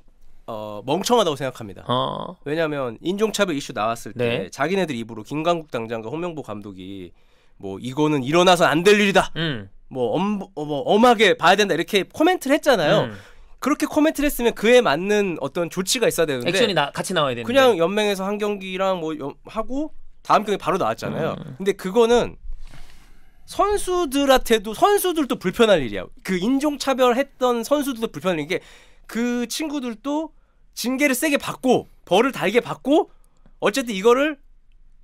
어, 멍청하다고 생각합니다. 어. 왜냐하면 인종차별 이슈 나왔을 때 네. 자기네들 입으로 김강국 당장과 홍명보 감독이 뭐 이거는 일어나서 안 될 일이다. 음. 뭐, 엄, 어, 뭐 엄하게 봐야 된다 이렇게 코멘트를 했잖아요. 음. 그렇게 코멘트를 했으면 그에 맞는 어떤 조치가 있어야 되는데 액션이 나, 같이 나와야 되는데 그냥 연맹에서 한 경기랑 뭐 하고 다음 경기 바로 나왔잖아요. 음. 근데 그거는 선수들한테도 선수들도 불편할 일이야. 그 인종 차별했던 선수들도 불편한 일이 게그 친구들도 징계를 세게 받고 벌을 달게 받고 어쨌든 이거를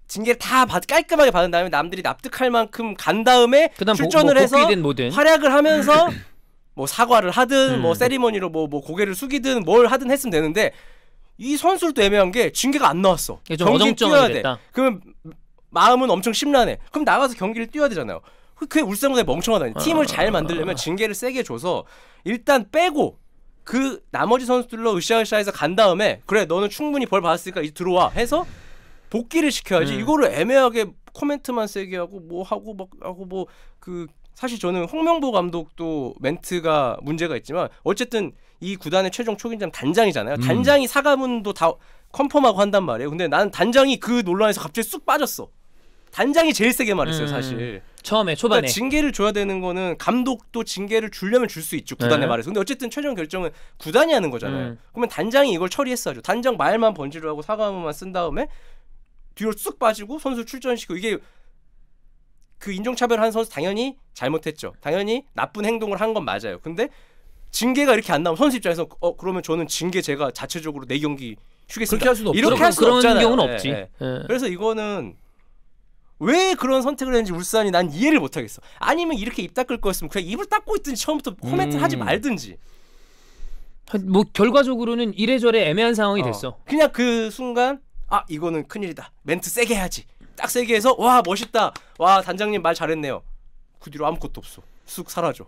징계를 다 받, 깔끔하게 받은 다음에 남들이 납득할 만큼 간 다음에 뭐, 출전을 뭐, 뭐 해서 활약을 하면서 <clears throat> 뭐 사과를 하든 뭐 음. 뭐 세리머니로 뭐, 뭐 고개를 숙이든 뭘 하든 했으면 되는데 이 선수들도 애매한 게 징계가 안 나왔어. 경기 뛰어야 돼. 됐다. 그러 마음은 엄청 심란해. 그럼 나가서 경기를 뛰어야 되잖아요. 그게 울산군에 멍청하다니. 아, 팀을 잘 만들려면 징계를 세게 줘서 일단 빼고 그 나머지 선수들로 으쌰으쌰해서 간 다음에 그래 너는 충분히 벌 받았으니까 이제 들어와 해서 복귀를 시켜야지 음. 이거를 애매하게 코멘트만 세게 하고 뭐 하고 막 하고 뭐그 사실 저는 홍명보 감독도 멘트가 문제가 있지만 어쨌든 이 구단의 최종 초긴장 단장이잖아요. 음. 단장이 사과문도 다 컨펌하고 한단 말이에요. 근데 나는 단장이 그 논란에서 갑자기 쑥 빠졌어. 단장이 제일 세게 말했어요, 음. 사실. 처음에 그러니까 초반에 그러니까 징계를 줘야 되는 거는 감독도 징계를 주려면 줄 수 있죠 구단에 네. 말해서 근데 어쨌든 최종 결정은 구단이 하는 거잖아요 음. 그러면 단장이 이걸 처리했어야죠 단장 말만 번지르하고 사과문만 쓴 다음에 뒤로 쑥 빠지고 선수 출전시키고 이게 그 인종차별을 한 선수 당연히 잘못했죠. 당연히 나쁜 행동을 한 건 맞아요. 근데 징계가 이렇게 안 나오면 선수 입장에서 어 그러면 저는 징계 제가 자체적으로 내 경기 휴게습니 그렇게 할 수도 없죠. 이렇게 할수 그런 없잖아요. 경우는 예, 없지. 예, 예. 예. 그래서 이거는 왜 그런 선택을 했는지 울산이 난 이해를 못 하겠어. 아니면 이렇게 입 닦을 거였으면 그냥 입을 닦고 있든지 처음부터 코멘트 음. 하지 말든지. 뭐 결과적으로는 이래저래 애매한 상황이 어. 됐어. 그냥 그 순간 아 이거는 큰일이다. 멘트 세게 해야지. 딱 세게 해서 와 멋있다 와 단장님 말 잘했네요 그 뒤로 아무것도 없어 쑥 사라져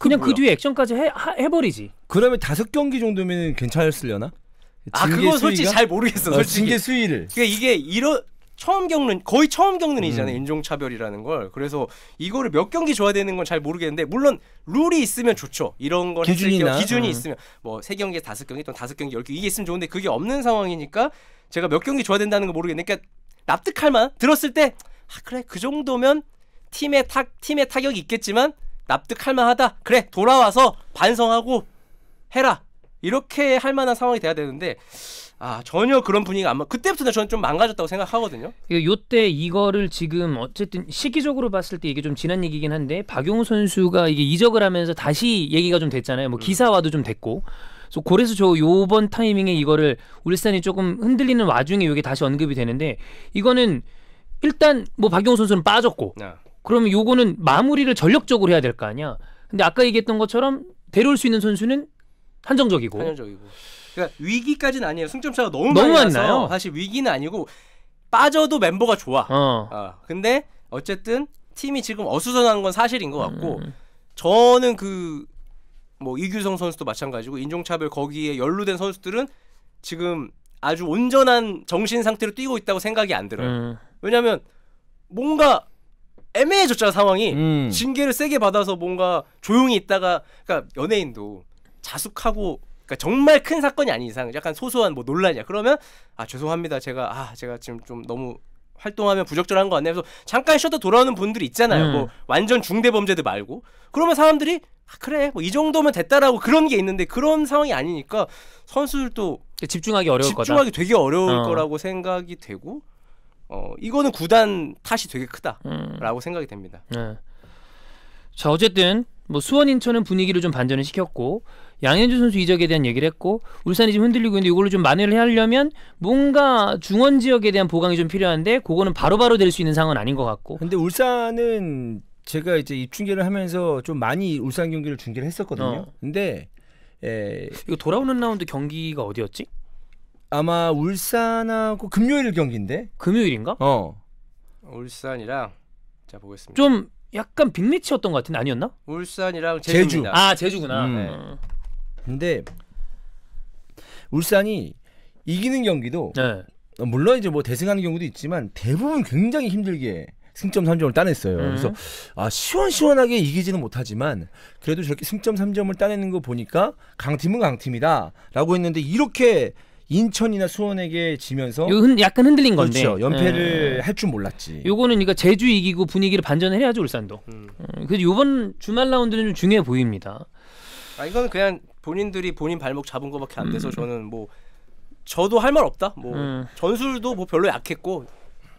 그냥 그 뒤에 액션까지 해, 하, 해버리지 그러면 다섯 경기 정도면 괜찮았으려나? 아 그건 솔직히 잘 모르겠어 어, 솔직히. 어, 징계 수위를 그러니까 이게 이런 처음 겪는 거의 처음 겪는 일이잖아요 음. 인종차별이라는 걸 그래서 이거를 몇 경기 줘야 되는 건 잘 모르겠는데 물론 룰이 있으면 좋죠 이런 걸 기준이나 기준이 음. 있으면 뭐 세 경기에 다섯 경기 또는 다섯 경기 열 경기 이게 있으면 좋은데 그게 없는 상황이니까 제가 몇 경기 줘야 된다는 거 모르겠는데 그러니까 납득할 만 들었을 때 아, 그래 그 정도면 팀의탁팀의 타격이 있겠지만 납득할 만하다. 그래 돌아와서 반성하고 해라. 이렇게 할 만한 상황이 돼야 되는데 아 전혀 그런 분위기가 안 맞. 그때부터 는 저는 좀 망가졌다고 생각하거든요. 요때 이거를 지금 어쨌든 시기적으로 봤을 때 이게 좀 지난 얘기긴 한데 박용우 선수가 이게 이적을 하면서 다시 얘기가 좀 됐잖아요. 뭐기사와도좀 음. 됐고 그래서 그래서 저 요번 타이밍에 이거를 울산이 조금 흔들리는 와중에 이게 다시 언급이 되는데 이거는 일단 뭐 박용호 선수는 빠졌고 네. 그러면 요거는 마무리를 전력적으로 해야 될 거 아니야. 근데 아까 얘기했던 것처럼 데려올 수 있는 선수는 한정적이고. 한정적이고. 그러니까 위기까지는 아니에요. 승점 차가 너무, 너무 많이 나요. 사실 위기는 아니고 빠져도 멤버가 좋아. 어. 어. 근데 어쨌든 팀이 지금 어수선한 건 사실인 것 같고 음. 저는 그뭐 이규성 선수도 마찬가지고 인종차별 거기에 연루된 선수들은 지금 아주 온전한 정신 상태로 뛰고 있다고 생각이 안 들어요. 음. 왜냐하면 뭔가 애매해졌잖아 상황이 음. 징계를 세게 받아서 뭔가 조용히 있다가 그러니까 연예인도 자숙하고 그러니까 정말 큰 사건이 아닌 이상 약간 소소한 뭐 논란이야 그러면 아 죄송합니다 제가 아 제가 지금 좀 너무 활동하면 부적절한 거 같네요. 그래서 잠깐 쉬었다 돌아오는 분들이 있잖아요. 음. 뭐 완전 중대 범죄들 말고 그러면 사람들이 아, 그래 뭐 이 정도면 됐다라고 그런 게 있는데 그런 상황이 아니니까 선수들도 집중하기 어려울 거다. 집중하기 되게 어려울 어. 거라고 생각이 되고 어 이거는 구단 탓이 되게 크다라고 음. 생각이 됩니다. 네. 자 어쨌든 뭐 수원 인천은 분위기를 좀 반전을 시켰고 양현준 선수 이적에 대한 얘기를 했고 울산이 지금 흔들리고 있는데 이걸로 좀 만회를 하려면 뭔가 중원 지역에 대한 보강이 좀 필요한데 그거는 바로바로 될 수 있는 상황은 아닌 것 같고 근데 울산은 제가 이제 입중계를 하면서 좀 많이 울산 경기를 중계를 했었거든요. 어. 근데 에, 예. 이거 돌아오는 라운드 경기가 어디였지? 아마 울산하고 금요일 경기인데. 금요일인가? 어. 울산이랑 자 보겠습니다. 좀 약간 빅매치였던 것 같은데 아니었나? 울산이랑 제주. 아 제주구나. 음. 네. 근데 울산이 이기는 경기도 네. 물론 이제 뭐 대승하는 경우도 있지만 대부분 굉장히 힘들게 승점 3점을 따냈어요. 음. 그래서 아 시원시원하게 이기지는 못하지만 그래도 저렇게 승점 3점을 따내는 거 보니까 강팀은 강팀이다라고 했는데 이렇게 인천이나 수원에게 지면서 흔, 약간 흔들린 건데 그렇죠. 연패를 음. 네. 할줄 몰랐지. 요거는 그러 그러니까 제주 이기고 분위기를 반전해야죠 울산도. 음. 음. 그번 주말 라운드는 좀 중요해 보입니다. 아 이건 그냥 본인들이 본인 발목 잡은 거밖에 안 돼서 음. 저는 뭐 저도 할 말 없다. 뭐 음. 전술도 뭐 별로 약했고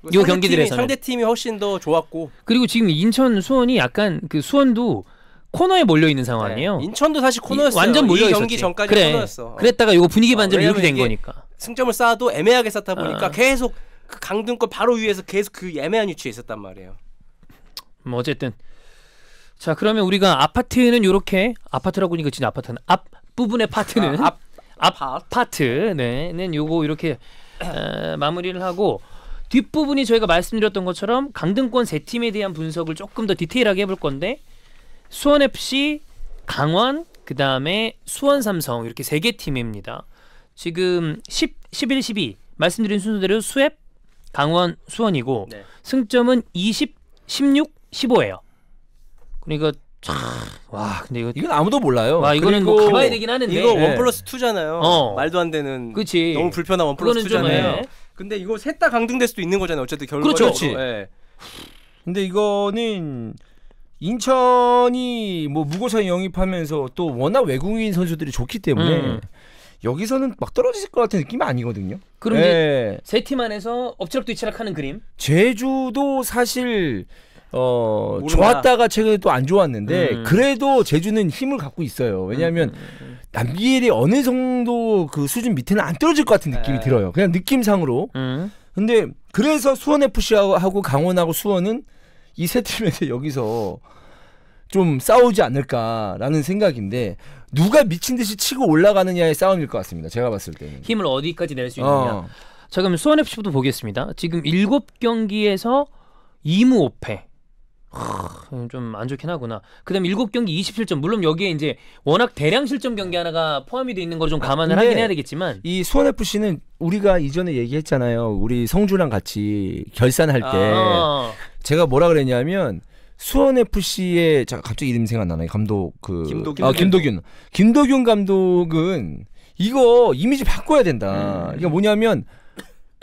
그 요 경기들에서 상대 팀이 훨씬 더 좋았고 그리고 지금 인천 수원이 약간 그 수원도 코너에 몰려 있는 상황이에요. 네. 인천도 사실 코너였어요. 완전 몰려 있 경기 전까지 그래. 코너였어. 그랬다가 요거 분위기 반전 어, 이렇게 된 거니까. 승점을 쌓아도 애매하게 쌓다 보니까 어. 계속 그 강등권 바로 위에서 계속 그 애매한 위치에 있었단 말이에요. 뭐 어쨌든 자 그러면 우리가 아파트는 요렇게 아파트라고 하니까 진짜 아파트는 앞 부분의 파트는 아, 앞, 앞 파트 네는 요거 이렇게 어, 마무리를 하고 뒷부분이 저희가 말씀드렸던 것처럼 강등권 세 팀에 대한 분석을 조금 더 디테일하게 해볼 건데 수원 FC, 강원, 그 다음에 수원 삼성 이렇게 세 개 팀입니다. 지금 10, 11, 12 말씀드린 순서대로 수앱, 강원, 수원이고 네. 승점은 20, 16, 15예요. 그러니까 참, 와 근데 이거 이건 아무도 몰라요. 와 이거는 뭐 가봐야 되긴 하는데 이거 원 네. 플러스 투잖아요. 어. 말도 안 되는. 그치. 너무 불편한 원 플러스 투잖아요. 네. 근데 이거 셋 다 강등될 수도 있는 거잖아요. 어쨌든 결과로. 그렇죠. 예. 근데 이거는 인천이 뭐 무고사 영입하면서 또 워낙 외국인 선수들이 좋기 때문에 음. 여기서는 막 떨어질 것 같은 느낌이 아니거든요. 그럼 예. 이제 세팀 안에서 업엎치락이치락하는 그림. 제주도 사실 어모르나 좋았다가 최근에 또 안 좋았는데 음. 그래도 제주는 힘을 갖고 있어요. 왜냐하면 음. 음, 음. 남비엘이 어느 정도 그 수준 밑에는 안 떨어질 것 같은 느낌이 에이. 네. 들어요. 그냥 느낌상으로. 음. 근데 그래서 수원 FC하고 강원하고 수원은 이 세 팀에서 <laughs> 여기서 좀 싸우지 않을까라는 생각인데 누가 미친 듯이 치고 올라가느냐의 싸움일 것 같습니다. 제가 봤을 때는 힘을 어디까지 낼 수 있느냐. 어. 자 그럼 수원 FC부터 보겠습니다. 지금 7경기에서 2무 5패. 좀안 좋긴 하구나. 그다음 일곱 경기 27점. 물론 여기에 이제 워낙 대량 실점 경기 하나가 포함이 돼 있는 걸좀 아, 감안을 하긴 해야 되겠지만 이 수원 FC는 우리가 이전에 얘기했잖아요. 우리 성주랑 같이 결산할 때 아. 어. 제가 뭐라 그랬냐면 수원 FC의 자 갑자기 이름 생각나네. 감독 그 김도균. 아, 김도균. 김도균 감독은 이거 이미지 바꿔야 된다. 음. 그러니까 뭐냐면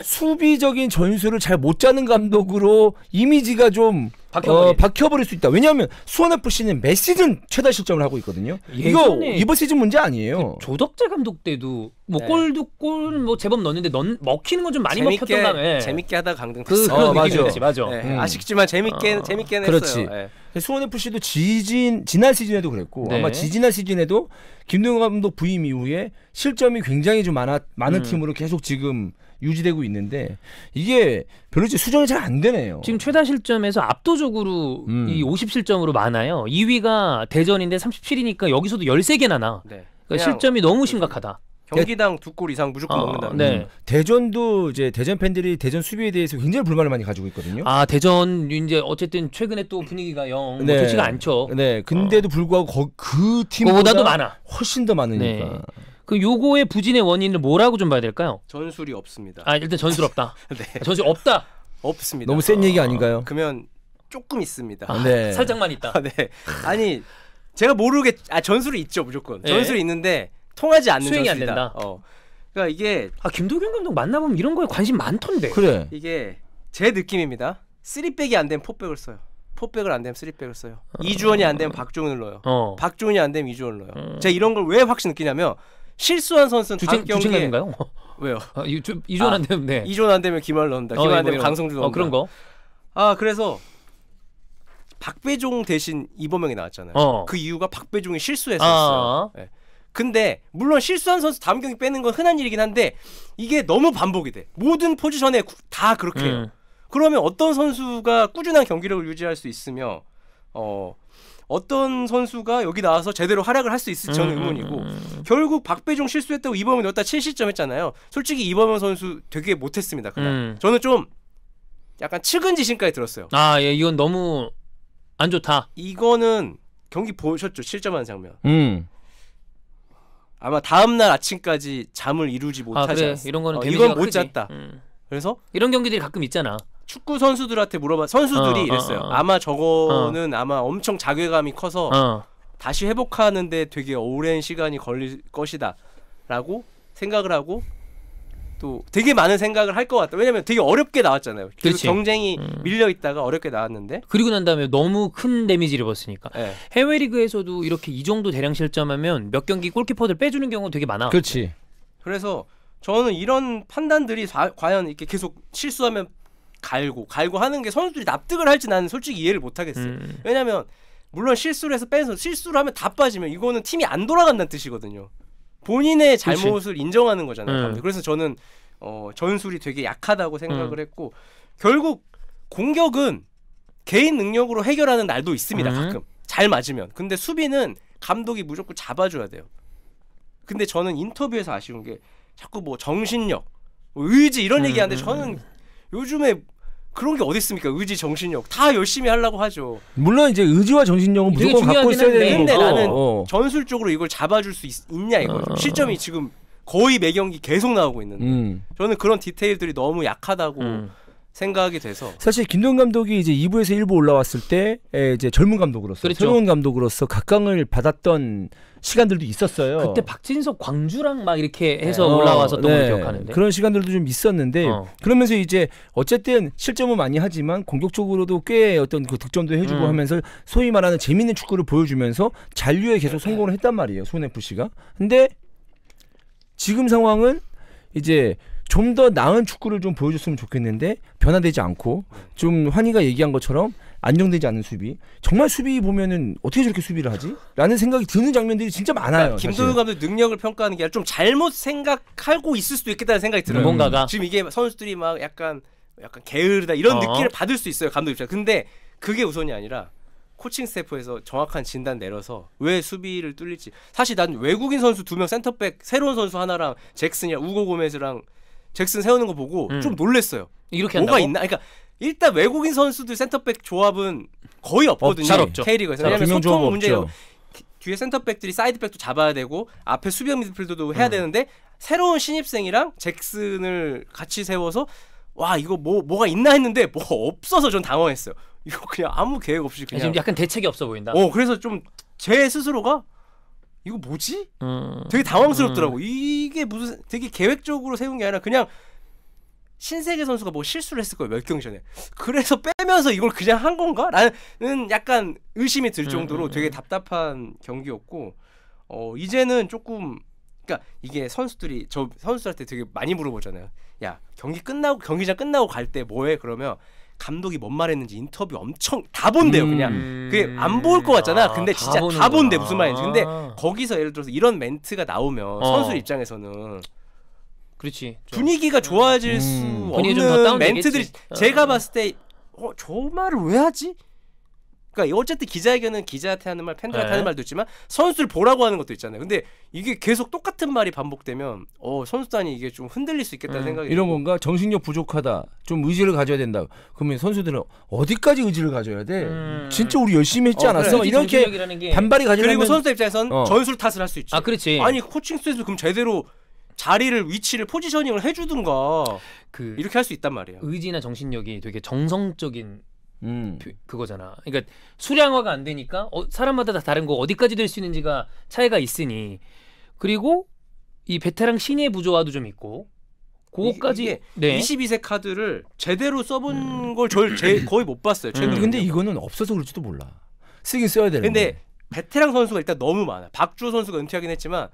수비적인 전술을 잘 못 짜는 감독으로 이미지가 좀박혀버 어, 박혀버릴 수 있다. 왜냐하면 수원 FC는 매 시즌 최다 실점을 하고 있거든요. 이거 이번 시즌 문제 아니에요. 그 조덕재 감독 때도 뭐 네. 골도 골 뭐 제법 넣는데 넣, 먹히는 건 좀 많이 재밌게, 먹혔던 감에 재밌게 하다 강등 그, 그 어, 맞아. 그렇지, 맞아. 네, 음. 아쉽지만 재밌게 어. 재밌게 그렇지. 했어요. 네. 수원 FC도 지진 지난 시즌에도 그랬고 네. 아마 지지난 시즌에도 김동현 감독 부임 이후에 실점이 굉장히 좀 많아 많은 음. 팀으로 계속 지금 유지되고 있는데 이게 별로 이 수정이 잘 안 되네요. 지금 최다 실점에서 압도적으로 음. 이 50실점으로 많아요. 2위가 대전인데 37이니까 여기서도 13개나 나. 네. 그러니까 실점이 너무 심각하다. 경기당 두 골 이상 무조건 아, 먹는다. 네. 음. 대전도 이제 대전 팬들이 대전 수비에 대해서 굉장히 불만을 많이 가지고 있거든요. 아 대전 이제 어쨌든 최근에 또 분위기가 영 네. 뭐 좋지가 않죠. 네. 근데도 어. 불구하고 거, 그 팀보다 도 많아. 훨씬 더 많으니까. 네. 그 요거의 부진의 원인을 뭐라고 좀 봐야 될까요? 전술이 없습니다. 아 일단 전술 없다. <laughs> 네. 아, 전술 없다. 없습니다. 너무 센 얘기 아닌가요? 그러면 조금 있습니다. 아, 네. 아, 살짝만 있다. 아, 네. 아니 제가 모르게 아 전술이 있죠 무조건. 네. 전술이 있는데 통하지 않는 수행이 전술이다. 안 된다. 어. 그러니까 이게 아 김도균 감독 만나보면 이런 거에 관심 많던데. 그래. 이게 제 느낌입니다. 쓰리백이 안 되면 포백을 써요. 포백을 안 되면 쓰리백을 써요. 어... 이주원이 안 되면 박종훈을 넣어요. 어... 박종훈이 안 되면 이주원을 넣어요. 어... 제가 이런 걸 왜확실 느끼냐면 실수한 선수는 주체, 다음 경기에 가요 왜요? 아, 이, 주, 아, 네. 안 되면 네. 이존 안 되면 김하를 넣는다. 김하안 어, 되면 강성주 넣는다. 어, 어 그런 거. 아 그래서 박배종 대신 이범명이 나왔잖아요. 어. 그 이유가 박배종이 실수했었어요. 아. 네. 근데 물론 실수한 선수 다음 경기 빼는 건 흔한 일이긴 한데 이게 너무 반복이 돼. 모든 포지션에 다 그렇게 해요. 음. 그러면 어떤 선수가 꾸준한 경기력을 유지할 수 있으며 어 어떤 선수가 여기 나와서 제대로 활약을 할 수 있을지 저는 음, 음, 의문이고 음, 결국 박배종 실수했다고 이범현 넣었다 7실점 했잖아요. 솔직히 이범현 선수 되게 못했습니다. 그날 음. 저는 좀 약간 측은지심까지 들었어요. 아, 예, 이건 너무 안 좋다. 이거는 경기 보셨죠? 7점한 장면. 음. 아마 다음 날 아침까지 잠을 이루지 아, 못하지 아, 그래. 이런 거는 어, 이건 못 크지. 잤다. 음. 그래서 이런 경기들이 가끔 있잖아. 축구 선수들한테 물어봐 선수들이 어, 어 이랬어요. 어, 어, 아마 저거는 어. 아마 엄청 자괴감이 커서 어. 다시 회복하는데 되게 오랜 시간이 걸릴 것이다라고 생각을 하고 또 되게 많은 생각을 할 것 같다. 왜냐면 되게 어렵게 나왔잖아요. 그렇지. 경쟁이 음. 밀려 있다가 어렵게 나왔는데 그리고 난 다음에 너무 큰 데미지를 입었으니까 네. 해외 리그에서도 이렇게 이 정도 대량 실점하면 몇 경기 골키퍼들 빼주는 경우 되게 많아. 그렇지. 그래서 저는 이런 판단들이 과연 이렇게 계속 실수하면 갈고 갈고 하는 게 선수들이 납득을 할지 나는 솔직히 이해를 못 하겠어요. 음. 왜냐면 물론 실수를 해서 뺀서 실수를 하면 다 빠지면 이거는 팀이 안 돌아간다는 뜻이거든요. 본인의 잘못을 그치. 인정하는 거잖아요. 음. 그래서 저는 어, 전술이 되게 약하다고 생각을 음. 했고 결국 공격은 개인 능력으로 해결하는 날도 있습니다. 음. 가끔 잘 맞으면. 근데 수비는 감독이 무조건 잡아줘야 돼요. 근데 저는 인터뷰에서 아쉬운 게 자꾸 뭐 정신력, 뭐 의지 이런 음, 얘기하는데 음, 저는 요즘에 그런 게 어디 있습니까? 의지, 정신력 다 열심히 하려고 하죠. 물론 이제 의지와 정신력은 무조건 갖고 있어야 되는 거고. 데 나는 어. 전술적으로 이걸 잡아줄 수 있, 냐 이거죠. 어. 실점이 지금 거의 매 경기 계속 나오고 있는데 음. 저는 그런 디테일들이 너무 약하다고. 음. 생각이 돼서 사실 김동 감독이 이제 2부에서 1부 올라왔을 때 이제 젊은 감독으로서 그랬죠. 새로 감독으로서 각광을 받았던 시간들도 있었어요. 그때 박진석 광주랑 막 이렇게 네. 해서 네. 어, 올라왔었던 네. 기억하는데 그런 시간들도 좀 있었는데 어. 그러면서 이제 어쨌든 실점은 많이 하지만 공격적으로도 꽤 어떤 그 득점도 해주고 음. 하면서 소위 말하는 재밌는 축구를 보여주면서 잔류에 계속 성공을 했단 말이에요. 손 FC가. 근데 지금 상황은 이제 좀더 나은 축구를 좀 보여줬으면 좋겠는데 변화되지 않고 좀 환희가 얘기한 것처럼 안정되지 않은 수비 정말 수비 보면은 어떻게 저렇게 수비를 하지? 라는 생각이 드는 장면들이 진짜 그러니까 많아요. 그러니까 김도훈 감독 능력을 평가하는 게 아니라 좀 잘못 생각하고 있을 수도 있겠다는 생각이 들어요. 뭔가가 지금 이게 선수들이 막 약간 약간 게으르다 이런 어. 느낌을 받을 수 있어요 감독 입장. 근데 그게 우선이 아니라 코칭 스태프에서 정확한 진단 내려서 왜 수비를 뚫릴지 사실 난 외국인 선수 두 명 센터백 새로운 선수 하나랑 잭슨이랑 우고 고메즈랑 잭슨 세우는 거 보고 음. 좀 놀랬어요. 이렇게 뭐가 한다고? 있나? 그러니까 일단 외국인 선수들 센터백 조합은 거의 없거든요. 잘 없죠. K리그에서 왜냐면 소통 음. 문제고 음. 뒤에 센터백들이 사이드백도 잡아야 되고 앞에 수비형 미드필더도 해야 음. 되는데 새로운 신입생이랑 잭슨을 같이 세워서 와 이거 뭐 뭐가 있나 했는데 뭐 없어서 전 당황했어요. 이거 그냥 아무 계획 없이 그냥 지금 약간 대책이 없어 보인다. 어 그래서 좀 제 스스로가 이거 뭐지? 음. 되게 당황스럽더라고. 음. 이게 무슨 되게 계획적으로 세운 게 아니라 그냥 신세계 선수가 뭐 실수를 했을 거예요 몇경 전에. 그래서 빼면서 이걸 그냥 한 건가? 라는 약간 의심이 들 음, 정도로 음. 되게 음. 답답한 경기였고 어 이제는 조금 그러니까 이게 선수들이 저 선수들한테 되게 많이 물어보잖아요. 야 경기 끝나고 경기장 끝나고 갈 때 뭐해? 그러면 감독이 뭔 말했는지 인터뷰 엄청 다 본대요 그냥 음. 그게 안 볼 것 같잖아 아, 근데 진짜 다, 다 본대 무슨 말인지 근데 아. 거기서 예를 들어서 이런 멘트가 나오면 어. 선수 입장에서는 그렇지 분위기가 좋아질 음. 수 없는 멘트들이 되겠지. 어. 제가 봤을 때 어, 저 말을 왜 하지? 그러니까 어쨌든 기자에게는 기자한테 하는 말, 팬들한테 네. 하는 말도 있지만 선수를 보라고 하는 것도 있잖아요. 근데 이게 계속 똑같은 말이 반복되면 어 선수단이 이게 좀 흔들릴 수 있겠다는 음, 생각이 이런 건가? 정신력 부족하다. 좀 의지를 가져야 된다. 그러면 선수들은 어디까지 의지를 가져야 돼? 음. 진짜 우리 열심히 했지 어, 않았어? 그래. 이렇게 게... 반발이 가지고 그리고 선수 입장에선 어. 전술 탓을 할 수 있지. 아 그렇지. 아니 코칭스에서 그럼 제대로 자리를 위치를 포지셔닝을 해주든가 그 이렇게 할 수 있단 말이에요. 의지나 정신력이 되게 정성적인 음. 그, 그거잖아. 그러니까 수량화가 안 되니까 어, 사람마다 다 다른 거 어디까지 될 수 있는지가 차이가 있으니 그리고 이 베테랑 신의 부조화도 좀 있고 그거까지 네. 22세 카드를 제대로 써본 음. 걸 저, 거의 못 봤어요. 음. 근데 이거는 없어서 그럴지도 몰라. 쓰긴 써야 되는. 근데 거네. 베테랑 선수가 일단 너무 많아. 박주호 선수가 은퇴하긴 했지만,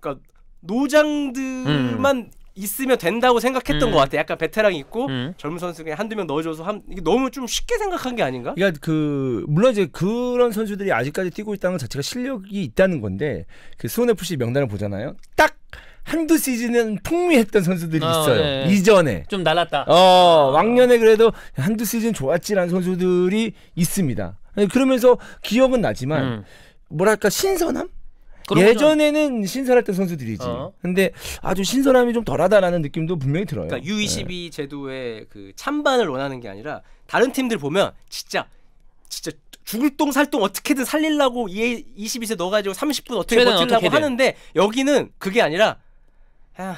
그러니까 노장들만 음. 있으면 된다고 생각했던 음. 것 같아. 약간 베테랑 이 있고 음. 젊은 선수 에냥 한두 명 넣어줘서 한, 이게 너무 좀 쉽게 생각한 게 아닌가? 그러니까 그 물론 이제 그런 선수들이 아직까지 뛰고 있다는 자체가 실력이 있다는 건데 그 수원 FC 명단을 보잖아요. 딱 한두 시즌은 풍미했던 선수들이 어, 있어요. 네. 이전에 좀 날랐다. 어 왕년에 그래도 한두 시즌 좋았지라는 선수들이 있습니다. 그러면서 기억은 나지만 음. 뭐랄까 신선함? 예전에는 신설했던 선수들이지. 어. 근데 아주 신선함이 좀 덜하다라는 느낌도 분명히 들어요. 그러니까 U22 네. 제도의 그 찬반을 원하는 게 아니라 다른 팀들 보면 진짜 진짜 죽을 똥 살똥 어떻게든 살릴라고 이 22세 넣어가지고 30분 어떻게 버틸라고 하는데 여기는 그게 아니라 아,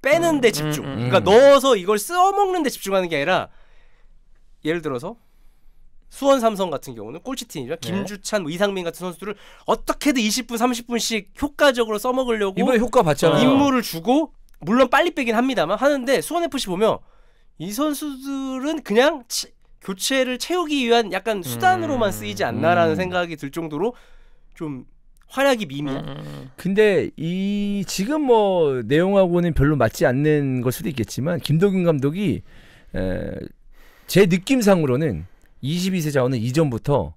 빼는데 음, 집중. 음, 그러니까 음, 그러니까 넣어서 이걸 써먹는데 집중하는 게 아니라 예를 들어서 수원 삼성 같은 경우는 꼴찌팀이죠. 네. 김주찬, 뭐 이상민 같은 선수들을 어떻게든 20분, 30분씩 효과적으로 써먹으려고 이번에 효과 봤잖아요. 임무를 주고 물론 빨리 빼긴 합니다만 하는데 수원 FC 보면 이 선수들은 그냥 치, 교체를 채우기 위한 약간 수단으로만 음. 쓰이지 않나라는 음. 생각이 들 정도로 좀 활약이 미미. 음. 근데 이 지금 뭐 내용하고는 별로 맞지 않는 걸 수도 있겠지만 김도균 감독이 에, 제 느낌상으로는 22세 자원은 이전부터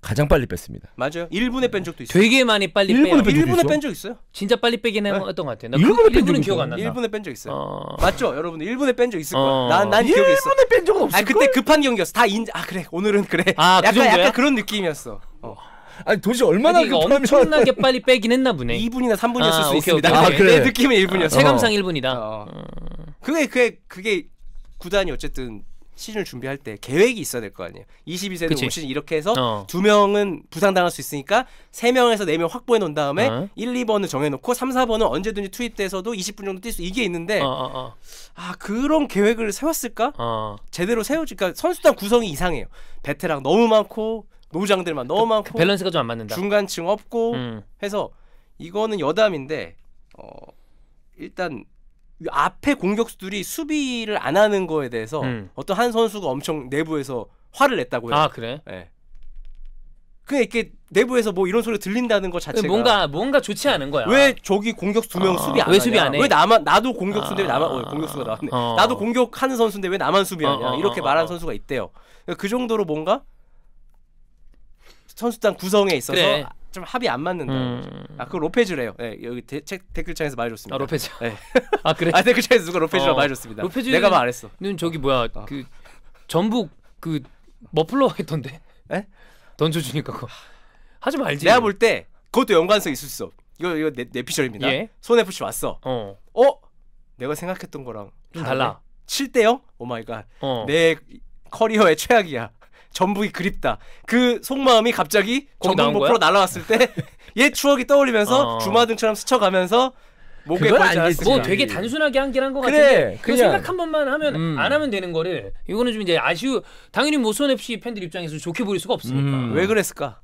가장 빨리 뺐습니다. 맞아요. 1분에 뺀 적도 있어요. 되게 많이 빨리 빼요. 1분에, 1분에 뺀적 있어요? 진짜 빨리 빼긴 네. 했던 것 같아요. 나 1분에 그, 뺀 기억 안 나. 1분에 뺀 적 있어요. 어... 맞죠? 여러분 1분에 뺀 적 있을 거야. 어. 난, 난 기억이 있어. 1분에 뺀적 없을 거 그때 급한 경기였어. 다 인... 아 그래. 오늘은 그래. 아, 그 약간, 그 약간 그런 느낌이었어. 어. 아니 도대체 얼마나 아니, 그러니까 급하면... 엄청나게 빨리 빼긴 했나 보네. 2분이나 3분이었을 아, 수 오케이, 있습니다. 오케이, 아, 그래. 내 느낌은 1분이었어. 아, 체감상 1분이다. 어. 어. 그게 그게 그게 구단이 어쨌든 시즌을 준비할 때 계획이 있어야 될 거 아니에요. 22세는 그치. 올 시즌 이렇게 해서 어. 두 명은 부상당할 수 있으니까 세 명에서 네 명 확보해 놓은 다음에 어. 1, 2번을 정해놓고 3, 4번은 언제든지 투입돼서도 20분 정도 뛸 수 이게 있는데 어, 어, 어, 아 그런 계획을 세웠을까? 어. 제대로 세우니까 그러니까 선수단 구성이 이상해요. 베테랑 너무 많고 노장들만 너무 그, 많고 그 밸런스가 좀 안 맞는다. 중간층 없고 음. 해서 이거는 여담인데 어 일단 앞에 공격수들이 수비를 안 하는 거에 대해서 음. 어떤 한 선수가 엄청 내부에서 화를 냈다고요. 아 그래? 네. 그냥 이렇게 내부에서 뭐 이런 소리 들린다는 것 자체가 뭔가 뭔가 좋지 않은 거야. 왜 저기 공격 두명 어, 아. 수비 안 하냐? 수비 안 해? 왜 나만 나도 공격수인데 아. 나만 어, 공격수가 나왔네. 어. 나도 공격하는 선수인데 왜 나만 수비하냐? 어, 어, 이렇게 어, 말하는 선수가 있대요. 그 정도로 뭔가 선수단 구성에 있어서 그래. 좀 합이 안 맞는다. 음... 아, 그 로페즈래요. 네, 여기 대, 책, 댓글창에서 말해줬습니다. 아, 로페즈. 네. 아, 그래? 아, 댓글창에서 누가 로페즈라 어, 말해줬습니다. 로페즈 내가 말 했어. 는 저기 뭐야, 어. 그 전북 그 머플러 했던데? 에? 던져주니까 그 하지 말지. 내가 볼 때 그것도 연관성 있을 수 없어. 이거 이거 내, 내 피셜입니다. 예? 손 FC 왔어. 어. 어? 내가 생각했던 거랑 달라. 7대요? 오 마이 갓. 어. 내 커리어의 최악이야. 전북이 그립다. 그 속마음이 갑자기 공동목으로 어, 날아왔을 때 옛 <laughs> 추억이 떠올리면서 어. 주마등처럼 스쳐가면서 목에 걸지 않았뭐 되게 단순하게 한길한 것 그래, 같은데 그 생각 한 번만 하면 음. 안 하면 되는 거를 이거는 좀 이제 아쉬우 당연히 모선 뭐 FC 팬들 입장에서 좋게 보일 수가 없으니까. 음. 왜 그랬을까?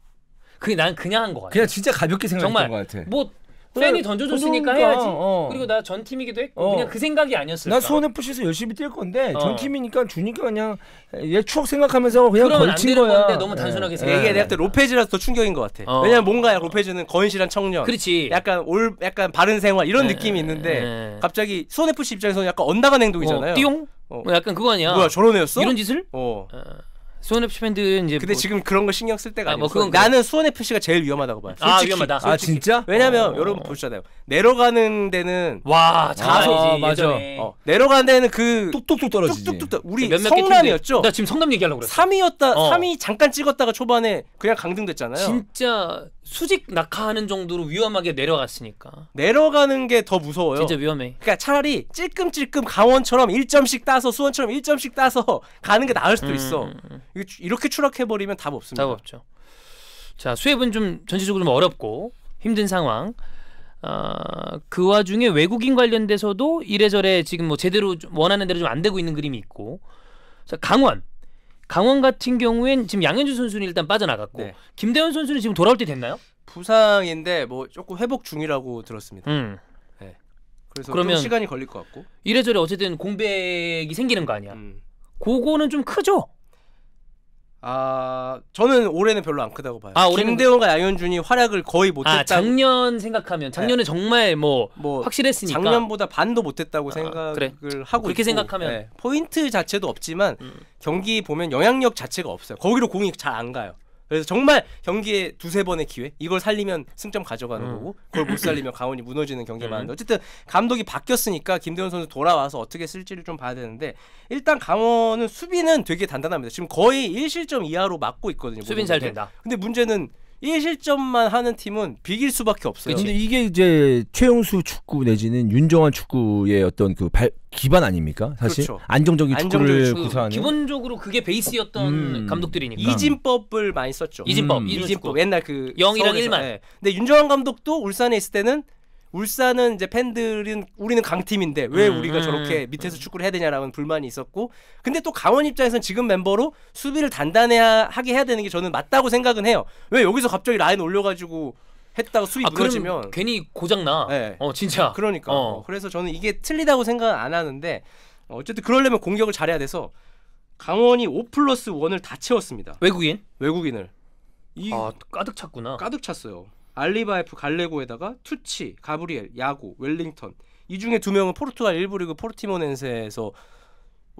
그난 그냥 한것 같아. 그냥 진짜 가볍게 생각했던 같아. 뭐 그래, 팬이 던져줬으니까 해야지. 어. 그리고 나 전 팀이기도 했고 어. 그냥 그 생각이 아니었을까. 나 수원 FC에서 열심히 뛸 건데 어. 전 팀이니까 주니까 그냥 얘 추억 생각하면서 그냥 걸친 거야. 건데 너무 단순하게 생각. 이게 내가 때 로페즈라서 더 충격인 것 같아. 어. 왜냐면 뭔가 로페즈는 건실한 청년. 그렇지. 약간 올 약간 바른 생활 이런 예. 느낌이 있는데 예. 갑자기 수원 FC 입장에서 약간 언나간 행동이잖아요. 띠용? 어. 뭐 약간 그거 아니야. 뭐야 저런 애였어? 이런 짓을? 어. 어. 수원 FC 팬들은 이제 근데 뭐... 지금 그런 거 신경 쓸 때가 아, 뭐 아니고 뭐 그건 나는 수원 FC가 제일 위험하다고 봐요. 아, 솔직히. 아 위험하다. 솔직히. 아 진짜? 왜냐면 어... 여러분 보시잖아요. 내려가는 데는 와 자소 아, 아 맞아. 어. 내려가는 데는 그 뚝뚝뚝 떨어지지. 뚝뚝뚝 우리 성남이었죠. 나 지금 성남 얘기하려고 그랬어. 3위였다. 어. 3위 잠깐 찍었다가 초반에 그냥 강등됐잖아요. 진짜 수직 낙하하는 정도로 위험하게 내려갔으니까. 내려가는 게 더 무서워요. 진짜 위험해. 그러니까 차라리 찔끔찔끔 강원처럼 1점씩 따서 수원처럼 1점씩 따서 가는 게 나을 수도 음. 있어. 이렇게 추락해 버리면 답 없습니다. 답 없죠. 자, 수입은 좀 전체적으로 좀 어렵고 힘든 상황. 어, 그 와중에 외국인 관련돼서도 이래저래 지금 뭐 제대로 원하는 대로 좀 안 되고 있는 그림이 있고. 자, 강원 강원 같은 경우엔 지금 양현준 선수는 일단 빠져나갔고 네. 김대현 선수는 지금 돌아올 때 됐나요? 부상인데 뭐 조금 회복 중이라고 들었습니다. 음. 네. 그래서 그러면 시간이 걸릴 것 같고 이래저래 어쨌든 공백이 생기는 거 아니야. 음. 그거는 좀 크죠. 아 저는 올해는 별로 안 크다고 봐요. 아 김대원과 양현준이 활약을 거의 못했다. 아, 작년 생각하면 작년에 네. 정말 뭐, 뭐, 확실했으니까 작년보다 반도 못했다고 아, 생각을 그래. 하고 그렇게 있고, 네, 생각하면 네. 포인트 자체도 없지만 음. 경기 보면 영향력 자체가 없어요. 거기로 공이 잘 안 가요. 그래서 정말 경기에 두세 번의 기회 이걸 살리면 승점 가져가는 음. 거고 그걸 못 살리면 강원이 무너지는 경기가 많은데 음. 어쨌든 감독이 바뀌었으니까 김대훈 선수 돌아와서 어떻게 쓸지를 좀 봐야 되는데 일단 강원은 수비는 되게 단단합니다. 지금 거의 1실점 이하로 막고 있거든요. 수비는 잘 된다. 근데 문제는 1실점만 하는 팀은 비길 수밖에 없어요. 그치? 근데 이게 이제 최용수 축구 내지는 윤정환 축구의 어떤 그 발, 기반 아닙니까? 사실 그렇죠. 안정적인 축구를 안정적인 구사하는 기본적으로 그게 베이스였던 음. 감독들이니까 이진법을 많이 썼죠. 이진법, 음. 이진법 옛날 그 0이랑 1만. 네. 근데 윤정환 감독도 울산에 있을 때는 울산은 이제 팬들은 우리는 강팀인데 왜 음, 우리가 음, 저렇게 음. 밑에서 축구를 해야 되냐라는 불만이 있었고 근데 또 강원 입장에선 지금 멤버로 수비를 단단하게 해야 되는 게 저는 맞다고 생각은 해요 왜 여기서 갑자기 라인 올려가지고 했다고수익 아, 무어지면 괜히 고장 나. 네. 예. 어 진짜. 그러니까. 어. 어. 그래서 저는 이게 틀리다고 생각안 하는데 어, 어쨌든 그러려면 공격을 잘해야 돼서 강원이 5 플러스 1을 다 채웠습니다. 외국인? 외국인을. 이, 아 가득 찼구나. 가득 찼어요. 알리바이프 갈레고에다가 투치, 가브리엘, 야구, 웰링턴 이 중에 두 명은 포르투갈 1부 리그 포르티모넨세에서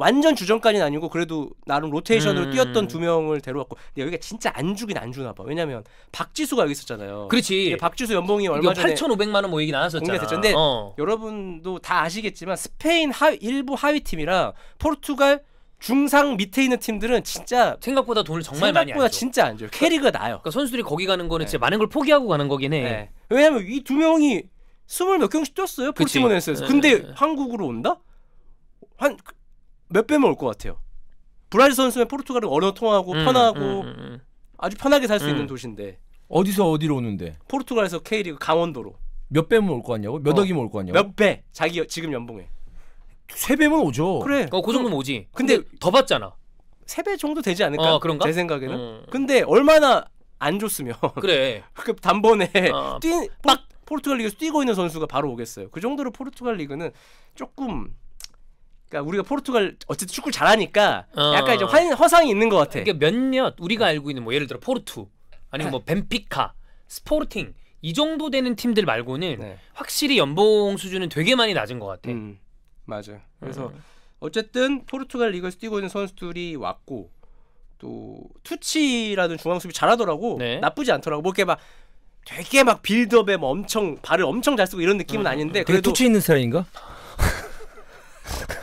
완전 주전까지는 아니고 그래도 나름 로테이션으로 음. 뛰었던 두 명을 데려왔고 근데 여기가 진짜 안 주긴 안 주나 봐. 왜냐면 박지수가 여기 있었잖아요. 그렇지. 박지수 연봉이 얼마 전에 8,500만 원뭐 얘기 나왔었잖아. 근데 어. 여러분도 다 아시겠지만 스페인 하위, 일부 하위 팀이랑 포르투갈 중상 밑에 있는 팀들은 진짜 생각보다 돈을 정말 생각보다 진짜 안줘 그러니까 캐리가 나요. 그러니까 선수들이 거기 가는 거는 네. 진짜 많은 걸 포기하고 가는 거긴 해. 네. 왜냐면 이 두 명이 스물 몇 경씩 뛰었어요 포르티모에서 네. 근데 네. 한국으로 온다? 한몇 배면 올 것 같아요. 브라질 선수면 포르투갈은 언어 통하고 음, 편하고 음, 음, 음. 아주 편하게 살 수 있는 음. 도시인데 어디서 어디로 오는데? 포르투갈에서 K리그 강원도로 몇 배면 올것 같냐고? 몇 어. 억이면 올것 같냐고? 몇 배? 자기 지금 연봉에 세 배면 오죠. 그래. 어, 그 정도면 오지. 근데, 근데 더 받잖아. 세 배 정도 되지 않을까? 어, 그런가? 제 생각에는. 음. 근데 얼마나 안 줬으면 <laughs> 그래. 그 단번에 어, 뛴, 빡 포르투갈 리그에서 뛰고 있는 선수가 바로 오겠어요. 그 정도로 포르투갈 리그는 조금 그러니까 우리가 포르투갈 어쨌든 축구 잘하니까 어. 약간 이제 환, 허상이 있는 것 같아. 그러니까 몇몇 우리가 알고 있는 뭐 예를 들어 포르투 아니면 뭐 벤피카, 스포르팅 이 정도 되는 팀들 말고는 네. 확실히 연봉 수준은 되게 많이 낮은 것 같아. 음, 맞아. 그래서 음. 어쨌든 포르투갈 리그에서 뛰고 있는 선수들이 왔고 또 투치라는 중앙 수비 잘하더라고. 네. 나쁘지 않더라고. 뭐 이렇게 막 되게 막 빌드업에 뭐 엄청 발을 엄청 잘 쓰고 이런 느낌은 음, 아닌데 그래 투치 있는 스타일인가? <laughs>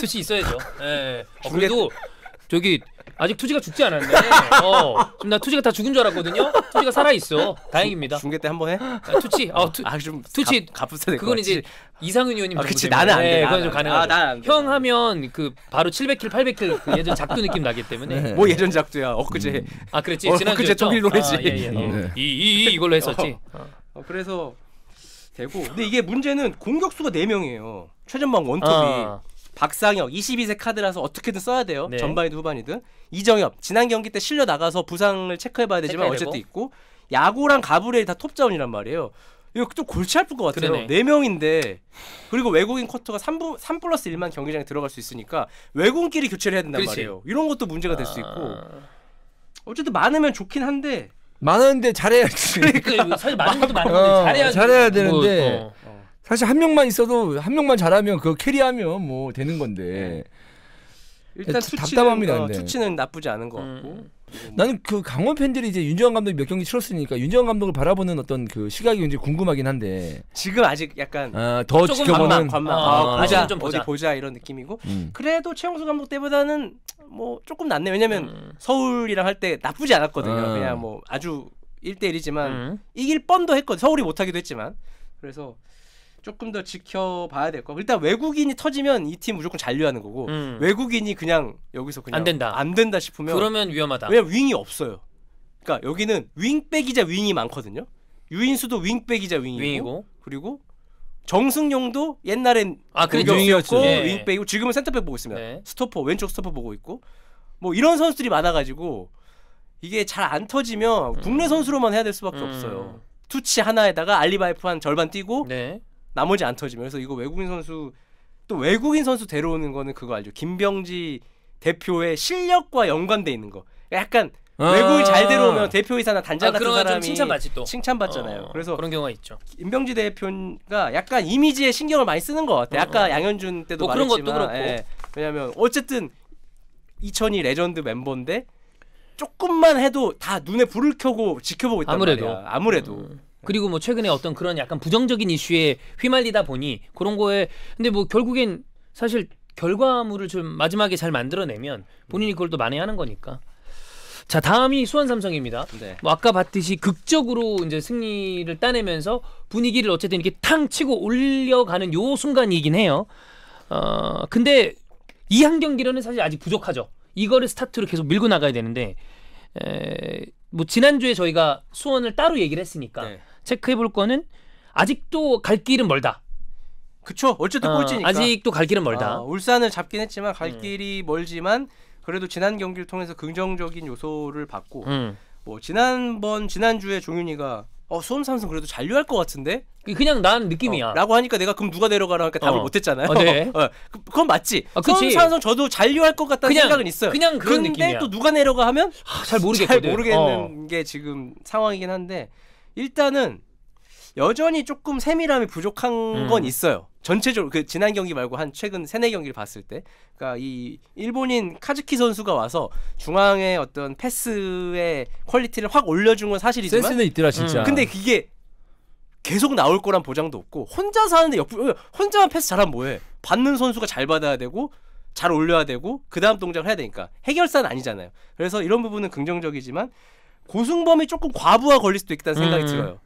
투시 있어야죠. 예. 어, 그래도 저기 아직 투지가 죽지 않았네. 어, 지금 나 투지가 다 죽은 줄 알았거든요. 투지가 살아 있어. 다행입니다. 중계 때한번 해. 아, 투치. 어, 투, 아, 좀 투치. 갚으세 그건 이제 이상은 의원님. 아, 그렇지. 나는 안 돼. 네, 그건 좀 가능하죠. 아, 형 하면 그 바로 700킬, 800킬 그 예전 작두 느낌 나기 때문에. 네. 뭐 예전 작두야. 엊그제. 어, 음. 아, 그랬지. 어, 지난주에 독일 노래지. 아, 예, 예. 어. 네. 이, 이, 이, 이걸로 했었지. 어. 어, 어 그래서 되고. 근데 이게 문제는 공격수가 4 명이에요. 최전방 원톱이. 아. 박상혁 22세 카드라서 어떻게든 써야 돼요. 네. 전반이든 후반이든. 이정엽 지난 경기 때 실려 나가서 부상을 체크해봐야 되지만 어쨌든 있고 야구랑 가브리엘 다 톱자원이란 말이에요. 이거 또 골치 아플 것 같아요. 네 명인데 그리고 외국인 쿼터가 3 플러스 1만 경기장에 들어갈 수 있으니까 외국인끼리 교체를 해야 된단 그렇 말이에요. 이런 것도 문제가 될수 아. 있고 어쨌든 많으면 좋긴 한데 많은데 잘해야지. <laughs> 그러니까 사실 많은 것도 많은데 어, 잘해야 잘해야 되는데 뭐, 어. 사실 한 명만 있어도 한 명만 잘하면 그 캐리하면 뭐 되는 건데. 네. 일단 투치는, 답답합니다. 어, 투치는 나쁘지 않은 것 같고. 음. 뭐 나는 그 강원 팬들이 이제 윤정환 감독이 몇 경기 치렀으니까 윤정환 감독을 바라보는 어떤 그 시각이 이제 궁금하긴 한데 지금 아직 약간 아, 더 지켜보는 관만, 관만. 아, 아, 보자, 좀 보자. 어디 보자 이런 느낌이고 음. 그래도 최영수 감독 때보다는 뭐 조금 낫네 왜냐면 음. 서울이랑 할 때 나쁘지 않았거든요 아. 그냥 뭐 아주 1대1이지만 음. 이길 뻔도 했거든 서울이 못하기도 했지만 그래서 조금 더 지켜봐야 될 거. 일단 외국인이 터지면 이 팀 무조건 잔류하는 거고 음. 외국인이 그냥 여기서 그냥 안 된다. 안 된다 싶으면 그러면 위험하다. 왜 윙이 없어요. 그러니까 여기는 윙백이자 윙이 많거든요. 유인수도 윙백이자 윙이고, 윙이고. 그리고 정승용도 옛날엔 아, 공격이었고 네. 윙백이고 예. 지금은 센터백 보고 있습니다. 네. 스토퍼 왼쪽 스토퍼 보고 있고 뭐 이런 선수들이 많아가지고 이게 잘 안 터지면 음. 국내 선수로만 해야 될 수밖에 음. 없어요. 투치 하나에다가 알리바이프 한 절반 뛰고 네. 나머지 안 터지면 그래서 이거 외국인 선수 또 외국인 선수 데려오는 거는 그거 알죠? 김병지 대표의 실력과 연관돼 있는 거. 약간 아~ 외국인 잘 데려오면 대표이사나 단장 아, 같은 사람이 칭찬받지 또. 칭찬받잖아요. 어, 그래서 그런 경우가 있죠. 김병지 대표가 약간 이미지에 신경을 많이 쓰는 것 같아. 요 아까 어, 어. 양현준 때도 뭐 말했지만 그런 것도 그렇고. 예, 왜냐하면 어쨌든 2002 레전드 멤버인데 조금만 해도 다 눈에 불을 켜고 지켜보고 있단 아무래도. 말이야. 아무래도. 음. 그리고 뭐 최근에 어떤 그런 약간 부정적인 이슈에 휘말리다 보니 그런 거에 근데 뭐 결국엔 사실 결과물을 좀 마지막에 잘 만들어내면 본인이 그걸 또 만회하는 거니까. 자 다음이 수원 삼성입니다. 네. 뭐 아까 봤듯이 극적으로 이제 승리를 따내면서 분위기를 어쨌든 이렇게 탕 치고 올려가는 요 순간이긴 해요. 어 근데 이 한 경기로는 사실 아직 부족하죠. 이거를 스타트로 계속 밀고 나가야 되는데 에, 뭐 지난주에 저희가 수원을 따로 얘기를 했으니까 네. 체크해 볼 거는 아직도 갈 길은 멀다. 그쵸. 어쨌든 어, 꼴찌니까. 아직도 갈 길은 멀다. 아, 울산을 잡긴 했지만 갈 음. 길이 멀지만 그래도 지난 경기를 통해서 긍정적인 요소를 받고 음. 뭐 지난번 지난주에 종윤이가 어 수험 삼성 그래도 잔류할 것 같은데 그냥 난 느낌이야. 어, 라고 하니까 내가 그럼 누가 내려가라 하니까 답을 어. 못 했잖아요. 어, 네. <laughs> 어, 그, 건 맞지. 아, 수험 삼성 저도 잔류할 것 같다는 그냥, 생각은 있어요. 그냥 그런 느낌이야. 또 누가 내려가 하면 아, 잘 모르겠거든. 잘 모르겠는 어. 게 지금 상황이긴 한데 일단은 여전히 조금 세밀함이 부족한 음. 건 있어요. 전체적으로 그 지난 경기 말고 한 최근 세네 경기를 봤을 때, 그러니까 이 일본인 카즈키 선수가 와서 중앙의 어떤 패스의 퀄리티를 확 올려준 건 사실이지만 센스는 있더라 진짜. 음. 근데 그게 계속 나올 거란 보장도 없고 혼자서 하는데 옆 어, 혼자만 패스 잘하면 뭐해? 받는 선수가 잘 받아야 되고 잘 올려야 되고 그 다음 동작을 해야 되니까 해결사는 아니잖아요. 그래서 이런 부분은 긍정적이지만 고승범이 조금 과부하 걸릴 수도 있다는 생각이 음. 들어요.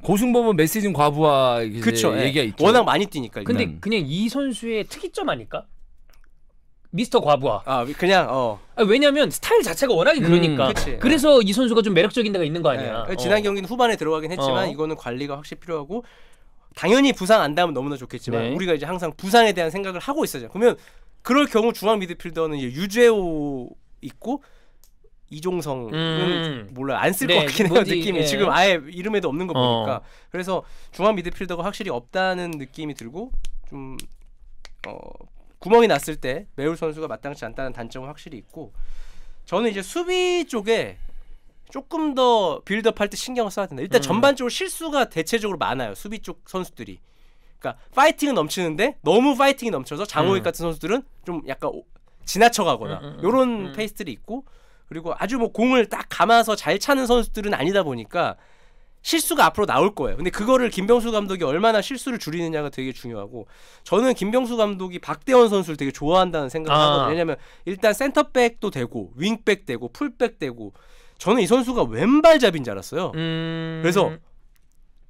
고승범은 메시징 과부하 그쵸, 예. 얘기가 있죠. 워낙 많이 뛰니까. 근데 그냥 이 선수의 특이점 아닐까? 미스터 과부하. 아 그냥 어. 아, 왜냐면 스타일 자체가 워낙에 음, 그러니까. 음, 그래서 이 선수가 좀 매력적인 데가 있는 거 아니야. 네. 지난 어. 경기는 후반에 들어가긴 했지만 어. 이거는 관리가 확실히 필요하고 당연히 부상 안당면 너무나 좋겠지만 네. 우리가 이제 항상 부상에 대한 생각을 하고 있어요. 그러면 그럴 경우 중앙 미드필더는 유재호 있고 이종성은 음. 몰라 안 쓸것 네, 같긴 해요 뭐지, 느낌이 네. 지금 아예 이름에도 없는 거 어. 보니까 그래서 중앙 미드필더가 확실히 없다는 느낌이 들고 좀 어, 구멍이 났을 때 메울 선수가 마땅치 않다는 단점은 확실히 있고 저는 이제 수비 쪽에 조금 더 빌드업 할때 신경을 써야 된다. 일단 음. 전반적으로 실수가 대체적으로 많아요. 수비 쪽 선수들이. 그러니까 파이팅은 넘치는데 너무 파이팅이 넘쳐서 장호익 음. 같은 선수들은 좀 약간 지나쳐가거나 음, 이런 음, 음. 음. 페이스들이 있고 그리고 아주 뭐 공을 딱 감아서 잘 차는 선수들은 아니다 보니까 실수가 앞으로 나올 거예요. 근데 그거를 김병수 감독이 얼마나 실수를 줄이느냐가 되게 중요하고 저는 김병수 감독이 박대원 선수를 되게 좋아한다는 생각을 아. 하거든요. 왜냐면 일단 센터백도 되고 윙백 되고 풀백 되고 저는 이 선수가 왼발잡인 줄 알았어요. 음... 그래서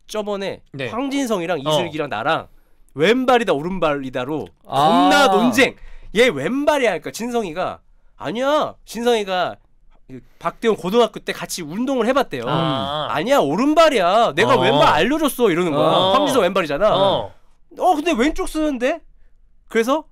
저번에 네. 황진성이랑 어. 이슬기랑 어. 나랑 왼발이다 오른발이다로 아. 겁나 논쟁. 얘 왼발이야. 할까 그러니까 진성이가 아니야. 진성이가 박대웅 고등학교 때 같이 운동을 해봤대요. 아. 니야 오른발이야. 내가 어. 왼발 알려줬어 이러는 거야. 어. 황지성 왼발이잖아. 어. 어 근데 왼쪽 쓰는데 그래서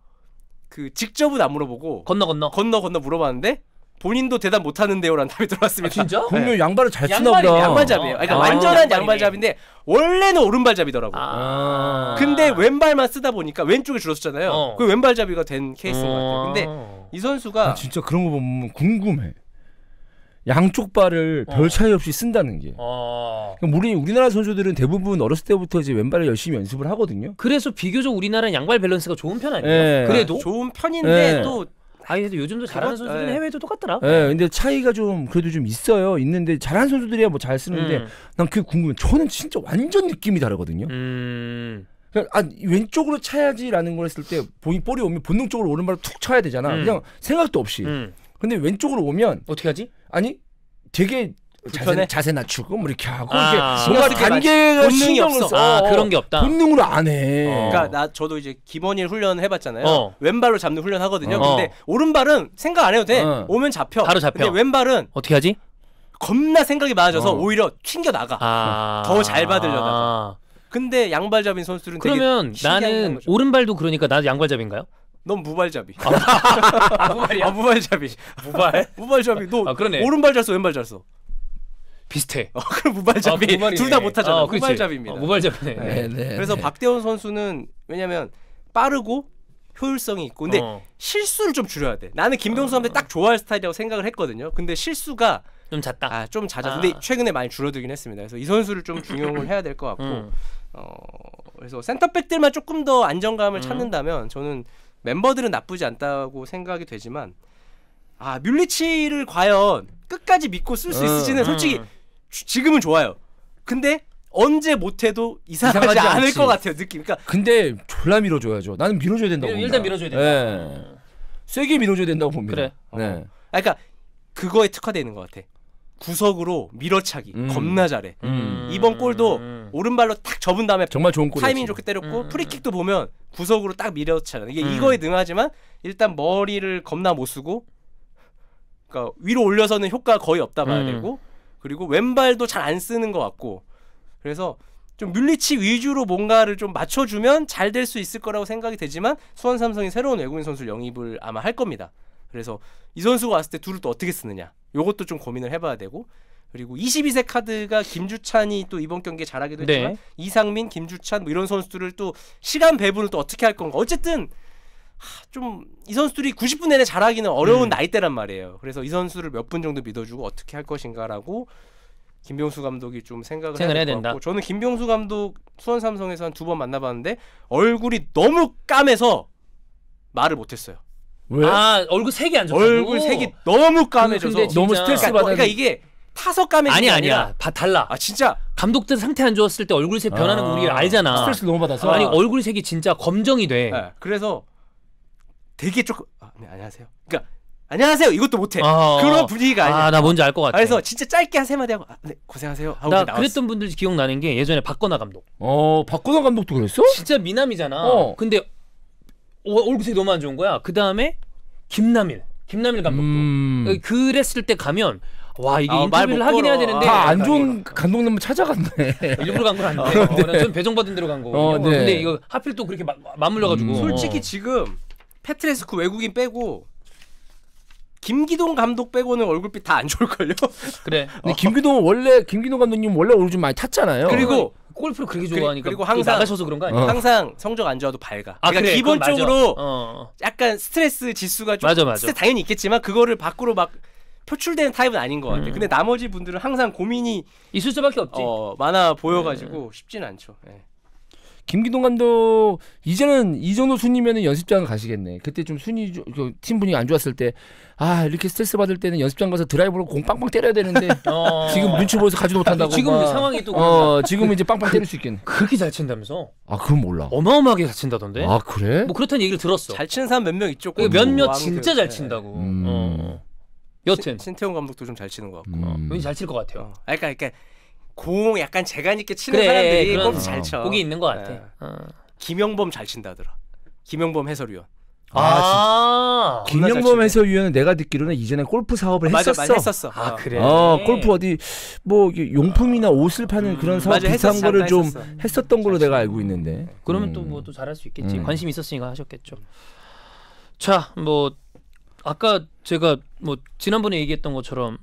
그 직접은 안 물어보고 건너 건너 건너 건너 물어봤는데 본인도 대답 못 하는데요라는 답이 들어왔습니다. 아, 진짜? 분명 네. 양발을 잘 치나 보다. 양발잡이에요. 그러니까 아, 완전한 양발잡인데 원래는 오른발잡이더라고. 아. 근데 왼발만 쓰다 보니까 왼쪽에 줄었잖아요. 어. 그 왼발잡이가 된 케이스인 것 같아요. 어. 근데 이 선수가 아, 진짜 그런 거 보면 궁금해. 양쪽 발을 어. 별 차이 없이 쓴다는 게. 어. 우리 우리나라 선수들은 대부분 어렸을 때부터 이제 왼발을 열심히 연습을 하거든요. 그래서 비교적 우리나라 양발 밸런스가 좋은 편 아니에요? 예. 그래도 좋은 편인데 예. 또 아니 그래도 요즘도 잘하는 선수들은 예. 해외도 똑같더라. 예, 근데 차이가 좀 그래도 좀 있어요. 있는데 잘하는 선수들이야 뭐 잘 쓰는데 음. 난 그게 궁금해. 저는 진짜 완전 느낌이 다르거든요. 음. 아 왼쪽으로 차야지라는 걸 했을 때보인 볼이 오면 본능적으로 오른발을툭차야 되잖아. 음. 그냥 생각도 없이. 음. 근데 왼쪽으로 오면 어떻게 하지? 아니 되게 자세, 자세 낮추고 뭐 이렇게 하고 아, 이게 뭔가 단계가 신경 없어. 써 아, 그런 게 없다. 본능으로 안 해. 어. 그러니까 나 저도 이제 김원일 훈련 해봤잖아요. 어. 왼발로 잡는 훈련 하거든요. 어. 근데 오른발은 생각 안 해도 돼. 어. 오면 잡혀. 바로 잡혀. 근데 왼발은 어떻게 하지? 겁나 생각이 많아져서 어. 오히려 튕겨 나가. 아. 더잘 받으려다가. 아. 근데 양발잡인 선수들은 그러면 나는 오른발도 그러니까 나도 양발잡인가요? 넌 무발잡이. 아, <laughs> 아, 아, 무발잡이 무발? 무발잡이. 너 아, 그러네. 오른발 잘 써, 왼발 잘 써. 비슷해. <laughs> 어, 그럼 무발잡이. 아, 둘다 못하잖아. 아, 무발잡이입니다. 어, 무발잡이네. 네, 네, 네. 그래서 네. 박대원 선수는 왜냐면 빠르고 효율성이 있고 근데 어. 실수를 좀 줄여야 돼. 나는 김병수한테 어. 아. 딱 좋아할 스타일이라고 생각을 했거든요. 근데 실수가 좀 잦다. 아, 좀 잦아. 아. 근데 최근에 많이 줄어들긴 했습니다. 그래서 이 선수를 좀 중용을 해야 될 것 같고 음. 어, 그래서 센터백들만 조금 더 안정감을 음. 찾는다면 저는 멤버들은 나쁘지 않다고 생각이 되지만 아 뮬리치를 과연 끝까지 믿고 쓸수 음, 있을지는 음. 솔직히 지금은 좋아요. 근데 언제 못해도 이상하지, 이상하지 않을 않지. 것 같아요 느낌. 그러니까 근데 졸라 밀어줘야죠. 나는 밀어줘야 된다고. 일단 봅니다. 밀어줘야 된다. 네. 세게 밀어줘야 된다고 봅니다. 그래. 네. 어. 아, 그러니까 그거에 특화되는 것 같아. 구석으로 밀어차기 음. 겁나 잘해. 음. 이번 골도 음. 음. 오른발로 딱 접은 다음에 정말 좋은 골 타이밍 좋게 때렸고 음, 프리킥도 보면 구석으로 딱 밀어차는 이게 음. 이거에 능하지만 일단 머리를 겁나 못 쓰고 그러니까 위로 올려서는 효과 가 거의 없다 봐야 음. 되고 그리고 왼발도 잘 안 쓰는 것 같고 그래서 좀 뮬리치 위주로 뭔가를 좀 맞춰주면 잘 될 수 있을 거라고 생각이 되지만 수원 삼성이 새로운 외국인 선수 를 영입을 아마 할 겁니다. 그래서 이 선수가 왔을 때 둘을 또 어떻게 쓰느냐 요것도 좀 고민을 해봐야 되고 그리고 22세 카드가 김주찬이 또 이번 경기에 잘하기도 네. 했지만 네. 이상민, 김주찬 뭐 이런 선수들을 또 시간 배분을 또 어떻게 할 건가 어쨌든 좀이 선수들이 90분 내내 잘하기는 어려운 음. 나이대란 말이에요. 그래서 이 선수를 몇 분 정도 믿어주고 어떻게 할 것인가라고 김병수 감독이 좀 생각을, 해야, 해야 된다. 같고. 저는 김병수 감독 수원 삼성에서 한 두 번 만나봤는데 얼굴이 너무 까매서 말을 못했어요. 왜? 아 얼굴 색이 안 좋다고. 얼굴 색이 너무 까매져서 너무 스트레스 그러니까 받아. 그러니까 이게 타석감이 아니 아니야. 다 달라. 아 진짜 감독들 상태 안 좋았을 때 얼굴색 변하는 거 우리 아, 알잖아. 스트레스 너무 받아서. 아니 얼굴색이 진짜 검정이 돼. 네, 그래서 되게 조금 아, 네, 안녕하세요. 그러니까 안녕하세요. 이것도 못해. 어 그런 분위기가 아, 아니야. 아, 나 뭔지 알 것 같아. 그래서 진짜 짧게 한세 마디 하고 아, 네, 고생하세요. 하고 나 그랬던 분들 기억나는 게 예전에 박건아 감독. 어, 박건아 감독도 그랬어? 진짜 미남이잖아. 어. 근데 어, 얼굴색이 너무 안 좋은 거야. 그 다음에 김남일. 김남일 감독도. 음... 그랬을 때 가면 와 이게 아, 인터뷰를 하긴 해야 되는데 아, 다안 그러니까 좋은 감독님 찾아갔네. 일부러 간 건 아닌데. 어, 좀 배정받은 대로 간 거고. 어, 네. 근데 이거 하필 또 그렇게 마, 맞물려가지고. 음. 솔직히 어. 지금 페트레스쿠 외국인 빼고 김기동 감독 빼고는 얼굴빛 다 안 좋을걸요? <laughs> 그래. 근데 어. 김기동 원래 김기동 감독님 원래 얼굴 좀 많이 탔잖아요. 그리고 골프를 그렇게 좋아하니까 그리고 항상 나가셔서 그런 거 아니야? 어. 항상 성적 안 좋아도 밝아. 아, 그러니까 그래, 기본적으로 어. 약간 스트레스 지수가 좀 맞아, 맞아. 스트레스 당연히 있겠지만 그거를 밖으로 막 표출되는 타입은 아닌 것 같아. 음. 근데 나머지 분들은 항상 고민이 있을 수밖에 없지. 어, 많아 보여가지고 네. 쉽는 않죠. 네. 김기동 감독 이제는 이 정도 순위면은 연습장 가시겠네. 그때 좀 순위 그 팀 분위기 안 좋았을 때아 이렇게 스트레스 받을 때는 연습장 가서 드라이브로 공 빵빵 때려야 되는데 <laughs> 어. 지금 눈치 보여서 가지도 못한다고. 지금 막. 상황이 또 어, 지금 은 이제 빵빵 때릴 수 있겠네. <laughs> 그렇게 잘 친다면서? 아 그건 몰라. 어마어마하게 잘 친다던데. 아 그래? 뭐 그렇다는 얘기를 들었어. 잘 치는 사람 몇 명 있죠. 몇몇 뭐 진짜 잘 네. 친다고. 음. 어. 여튼 신, 태용 감독도 좀 잘 치는 것 같고 음. 왠지 잘칠 것 같아요. 아, 그러니까 이렇게 그러니까 공 약간 재간 있게 치는 그래, 사람들이 그런 골잘 쳐. 곡이 있는 것 같아. 네. 어. 김영범 잘 친다더라. 김영범 해설위원. 아, 아 김영범 해설위원은 내가 듣기로는 이전에 골프 사업을 맞 아, 했었어. 맞아, 했었어. 아, 어. 그래. 어, 골프 어디 뭐 용품이나 옷을 파는 그런 음, 사업 맞아, 비슷한 거를 좀 했었어. 했었던 걸로 내가 알고 있는데. 그러면 음. 또뭐 또 잘할 수 있겠지. 음. 관심 있었으니까 하셨겠죠. 자, 뭐 아까 제가 뭐 지난번에 얘기했던 것처럼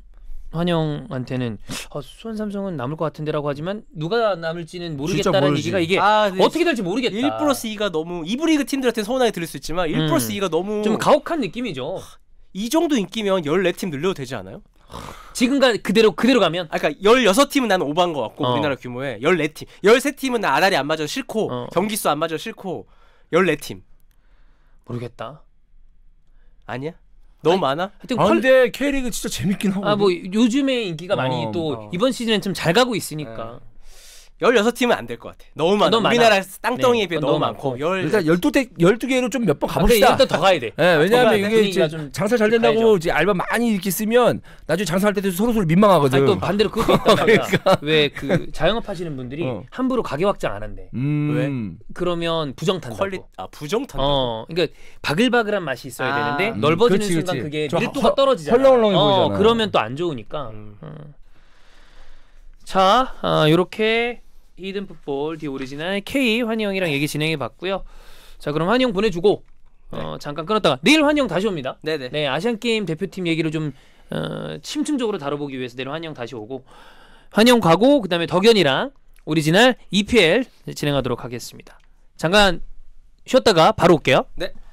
환영한테는 아, 수원 삼성은 남을 것 같은데라고 하지만 누가 남을지는 모르겠다는 얘기가 이게 아, 어떻게 될지 모르겠다. 1 플러스 2가 너무 이브 리그 팀들한테 서운하게 들을수 있지만 1 음. 플러스 음, 2가 너무 좀 가혹한 느낌이죠. 이 정도 인기면 14팀 늘려도 되지 않아요? 지금까 그대로 그대로 가면 아까 그러니까 16팀은 나는 오버한 것 같고 어. 우리나라 규모에 14팀 13팀은 나 아다리 안 맞아 싫고 어. 경기수 안 맞아 싫고 14팀 모르겠다 아니야? 너무 아니, 많아? 하여튼 아, 근데 K리그 진짜 재밌긴 아, 하고. 아뭐 요즘에 인기가 많이 어, 또 어. 이번 시즌엔 좀 잘 가고 있으니까. 네. 16팀은 안 될 것 같아. 너무 많아. 어, 너무 우리나라 땅덩이에 네, 비해 어, 너무, 너무 많고. 많고. 열... 일단 12대 12개로 좀 몇 번 가봅시다. 일단 더 가야 돼. 네, 왜냐면 이게 이제 장사 잘 된다고 이제 알바 많이 이렇게 쓰면 나중에 장사할 때도 서로 서로 민망하거든. 아니, 또 반대로 그것도 있다. <laughs> 그러니까. 왜 그 자영업 하시는 분들이 어. 함부로 가게 확장 안 한대. 음. 왜? 그러면 부정 탄다고. 퀄리... 아 부정 탄다. 어, 그러니까 바글바글한 맛이 있어야 아. 되는데 음. 넓어지는 그렇지, 순간 그렇지. 그게 밀도가 떨어지잖아. 헐렁헐렁해 어, 보이잖아. 그러면 또 안 좋으니까. 음. 자, 이렇게. 아, 히든 풋볼 디 오리지널 K 환영이랑 얘기 진행해 봤고요. 자 그럼 환영 보내주고 어, 네. 잠깐 끊었다가 내일 환영 다시 옵니다. 네네. 네 아시안 게임 대표팀 얘기를 좀 어, 침중적으로 다뤄보기 위해서 내일 환영 다시 오고 환영 가고 그다음에 덕연이랑 오리지널 EPL 진행하도록 하겠습니다. 잠깐 쉬었다가 바로 올게요. 네.